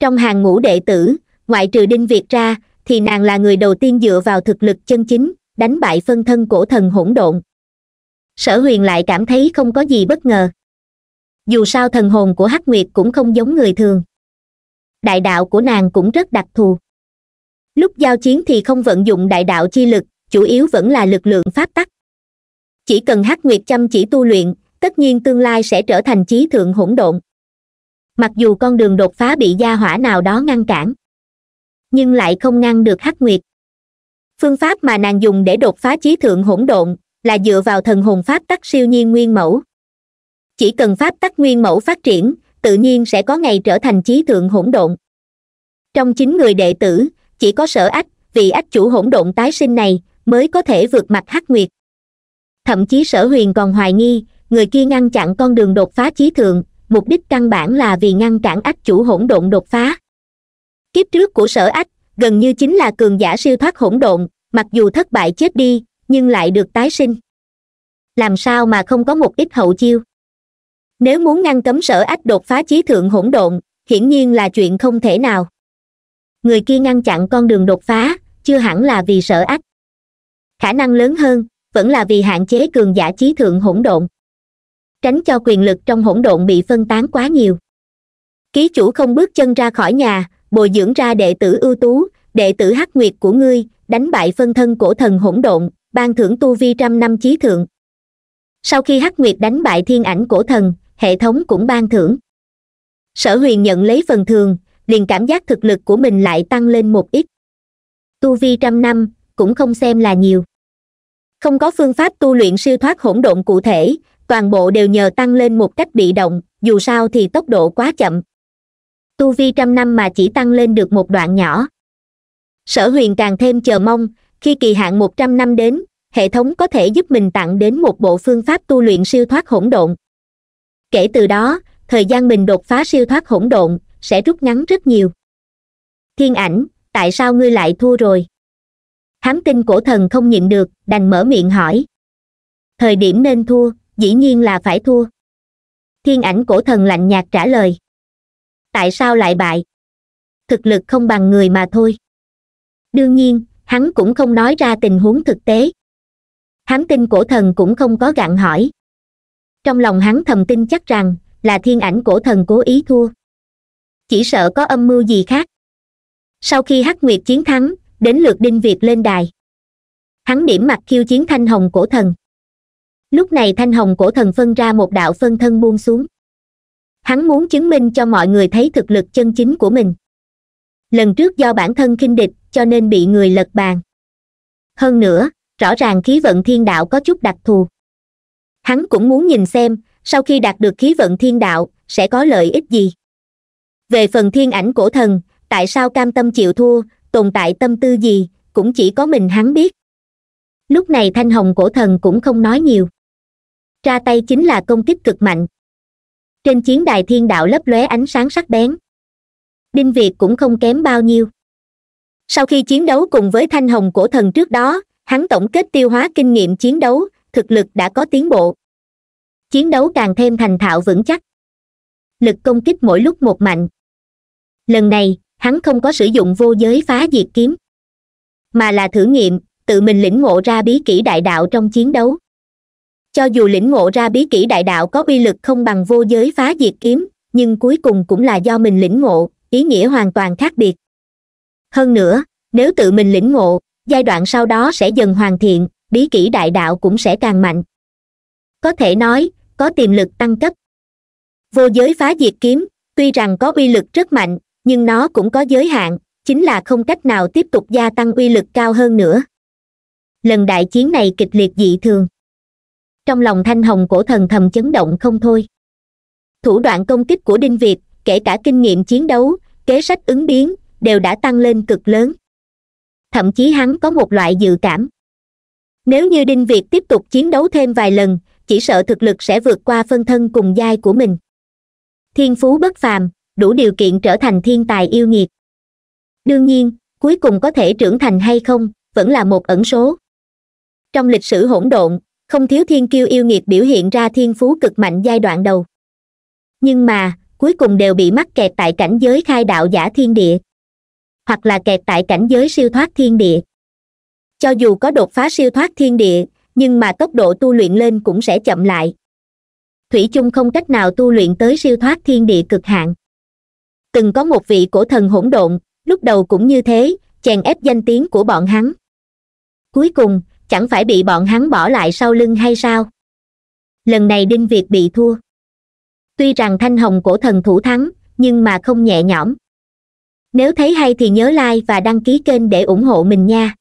trong hàng ngũ đệ tử ngoại trừ đinh việt ra thì nàng là người đầu tiên dựa vào thực lực chân chính đánh bại phân thân cổ thần hỗn độn sở huyền lại cảm thấy không có gì bất ngờ dù sao thần hồn của hắc nguyệt cũng không giống người thường đại đạo của nàng cũng rất đặc thù lúc giao chiến thì không vận dụng đại đạo chi lực chủ yếu vẫn là lực lượng pháp tắc chỉ cần hắc nguyệt chăm chỉ tu luyện tất nhiên tương lai sẽ trở thành trí thượng hỗn độn mặc dù con đường đột phá bị gia hỏa nào đó ngăn cản nhưng lại không ngăn được hắc nguyệt phương pháp mà nàng dùng để đột phá chí thượng hỗn độn là dựa vào thần hồn pháp tắc siêu nhiên nguyên mẫu chỉ cần pháp tắc nguyên mẫu phát triển tự nhiên sẽ có ngày trở thành chí thượng hỗn độn trong chín người đệ tử chỉ có sở ách vị ách chủ hỗn độn tái sinh này mới có thể vượt mặt hắc nguyệt thậm chí sở huyền còn hoài nghi người kia ngăn chặn con đường đột phá chí thượng mục đích căn bản là vì ngăn cản ách chủ hỗn độn đột phá kiếp trước của sở ách gần như chính là cường giả siêu thoát hỗn độn mặc dù thất bại chết đi nhưng lại được tái sinh làm sao mà không có một ít hậu chiêu nếu muốn ngăn cấm sở ách đột phá chí thượng hỗn độn hiển nhiên là chuyện không thể nào người kia ngăn chặn con đường đột phá chưa hẳn là vì sở ách khả năng lớn hơn vẫn là vì hạn chế cường giả chí thượng hỗn độn tránh cho quyền lực trong hỗn độn bị phân tán quá nhiều ký chủ không bước chân ra khỏi nhà bồi dưỡng ra đệ tử ưu tú đệ tử hắc nguyệt của ngươi đánh bại phân thân cổ thần hỗn độn ban thưởng tu vi trăm năm chí thượng sau khi hắc nguyệt đánh bại thiên ảnh cổ thần hệ thống cũng ban thưởng sở huyền nhận lấy phần thường liền cảm giác thực lực của mình lại tăng lên một ít tu vi trăm năm cũng không xem là nhiều không có phương pháp tu luyện siêu thoát hỗn độn cụ thể toàn bộ đều nhờ tăng lên một cách bị động dù sao thì tốc độ quá chậm tu vi trăm năm mà chỉ tăng lên được một đoạn nhỏ sở huyền càng thêm chờ mong khi kỳ hạn một trăm năm đến hệ thống có thể giúp mình tặng đến một bộ phương pháp tu luyện siêu thoát hỗn độn kể từ đó thời gian mình đột phá siêu thoát hỗn độn sẽ rút ngắn rất nhiều thiên ảnh tại sao ngươi lại thua rồi hám tinh cổ thần không nhịn được đành mở miệng hỏi thời điểm nên thua dĩ nhiên là phải thua thiên ảnh cổ thần lạnh nhạt trả lời tại sao lại bại thực lực không bằng người mà thôi đương nhiên hắn cũng không nói ra tình huống thực tế hắn tin cổ thần cũng không có gặn hỏi trong lòng hắn thầm tin chắc rằng là thiên ảnh cổ thần cố ý thua chỉ sợ có âm mưu gì khác sau khi hắc nguyệt chiến thắng đến lượt đinh việt lên đài hắn điểm mặt khiêu chiến thanh hồng cổ thần lúc này thanh hồng cổ thần phân ra một đạo phân thân buông xuống hắn muốn chứng minh cho mọi người thấy thực lực chân chính của mình lần trước do bản thân khinh địch cho nên bị người lật bàn hơn nữa rõ ràng khí vận thiên đạo có chút đặc thù hắn cũng muốn nhìn xem sau khi đạt được khí vận thiên đạo sẽ có lợi ích gì về phần thiên ảnh cổ thần tại sao cam tâm chịu thua tồn tại tâm tư gì cũng chỉ có mình hắn biết lúc này thanh hồng cổ thần cũng không nói nhiều ra tay chính là công kích cực mạnh trên chiến đài thiên đạo lấp lóe ánh sáng sắc bén đinh việt cũng không kém bao nhiêu sau khi chiến đấu cùng với thanh hồng cổ thần trước đó hắn tổng kết tiêu hóa kinh nghiệm chiến đấu thực lực đã có tiến bộ chiến đấu càng thêm thành thạo vững chắc lực công kích mỗi lúc một mạnh lần này hắn không có sử dụng vô giới phá diệt kiếm mà là thử nghiệm tự mình lĩnh ngộ ra bí kỹ đại đạo trong chiến đấu cho dù lĩnh ngộ ra bí kỹ đại đạo có uy lực không bằng vô giới phá diệt kiếm nhưng cuối cùng cũng là do mình lĩnh ngộ ý nghĩa hoàn toàn khác biệt hơn nữa nếu tự mình lĩnh ngộ giai đoạn sau đó sẽ dần hoàn thiện bí kỹ đại đạo cũng sẽ càng mạnh có thể nói có tiềm lực tăng cấp vô giới phá diệt kiếm tuy rằng có uy lực rất mạnh nhưng nó cũng có giới hạn chính là không cách nào tiếp tục gia tăng uy lực cao hơn nữa lần đại chiến này kịch liệt dị thường trong lòng thanh hồng cổ thần thầm chấn động không thôi thủ đoạn công kích của đinh việt kể cả kinh nghiệm chiến đấu kế sách ứng biến đều đã tăng lên cực lớn thậm chí hắn có một loại dự cảm nếu như đinh việt tiếp tục chiến đấu thêm vài lần chỉ sợ thực lực sẽ vượt qua phân thân cùng giai của mình thiên phú bất phàm đủ điều kiện trở thành thiên tài yêu nghiệt đương nhiên cuối cùng có thể trưởng thành hay không vẫn là một ẩn số trong lịch sử hỗn độn không thiếu thiên kiêu yêu nghiệt biểu hiện ra thiên phú cực mạnh giai đoạn đầu nhưng mà cuối cùng đều bị mắc kẹt tại cảnh giới khai đạo giả thiên địa hoặc là kẹt tại cảnh giới siêu thoát thiên địa cho dù có đột phá siêu thoát thiên địa nhưng mà tốc độ tu luyện lên cũng sẽ chậm lại thủy chung không cách nào tu luyện tới siêu thoát thiên địa cực hạn từng có một vị cổ thần hỗn độn lúc đầu cũng như thế chèn ép danh tiếng của bọn hắn cuối cùng chẳng phải bị bọn hắn bỏ lại sau lưng hay sao lần này đinh việt bị thua tuy rằng thanh hồng cổ thần thủ thắng nhưng mà không nhẹ nhõm nếu thấy hay thì nhớ like và đăng ký kênh để ủng hộ mình nha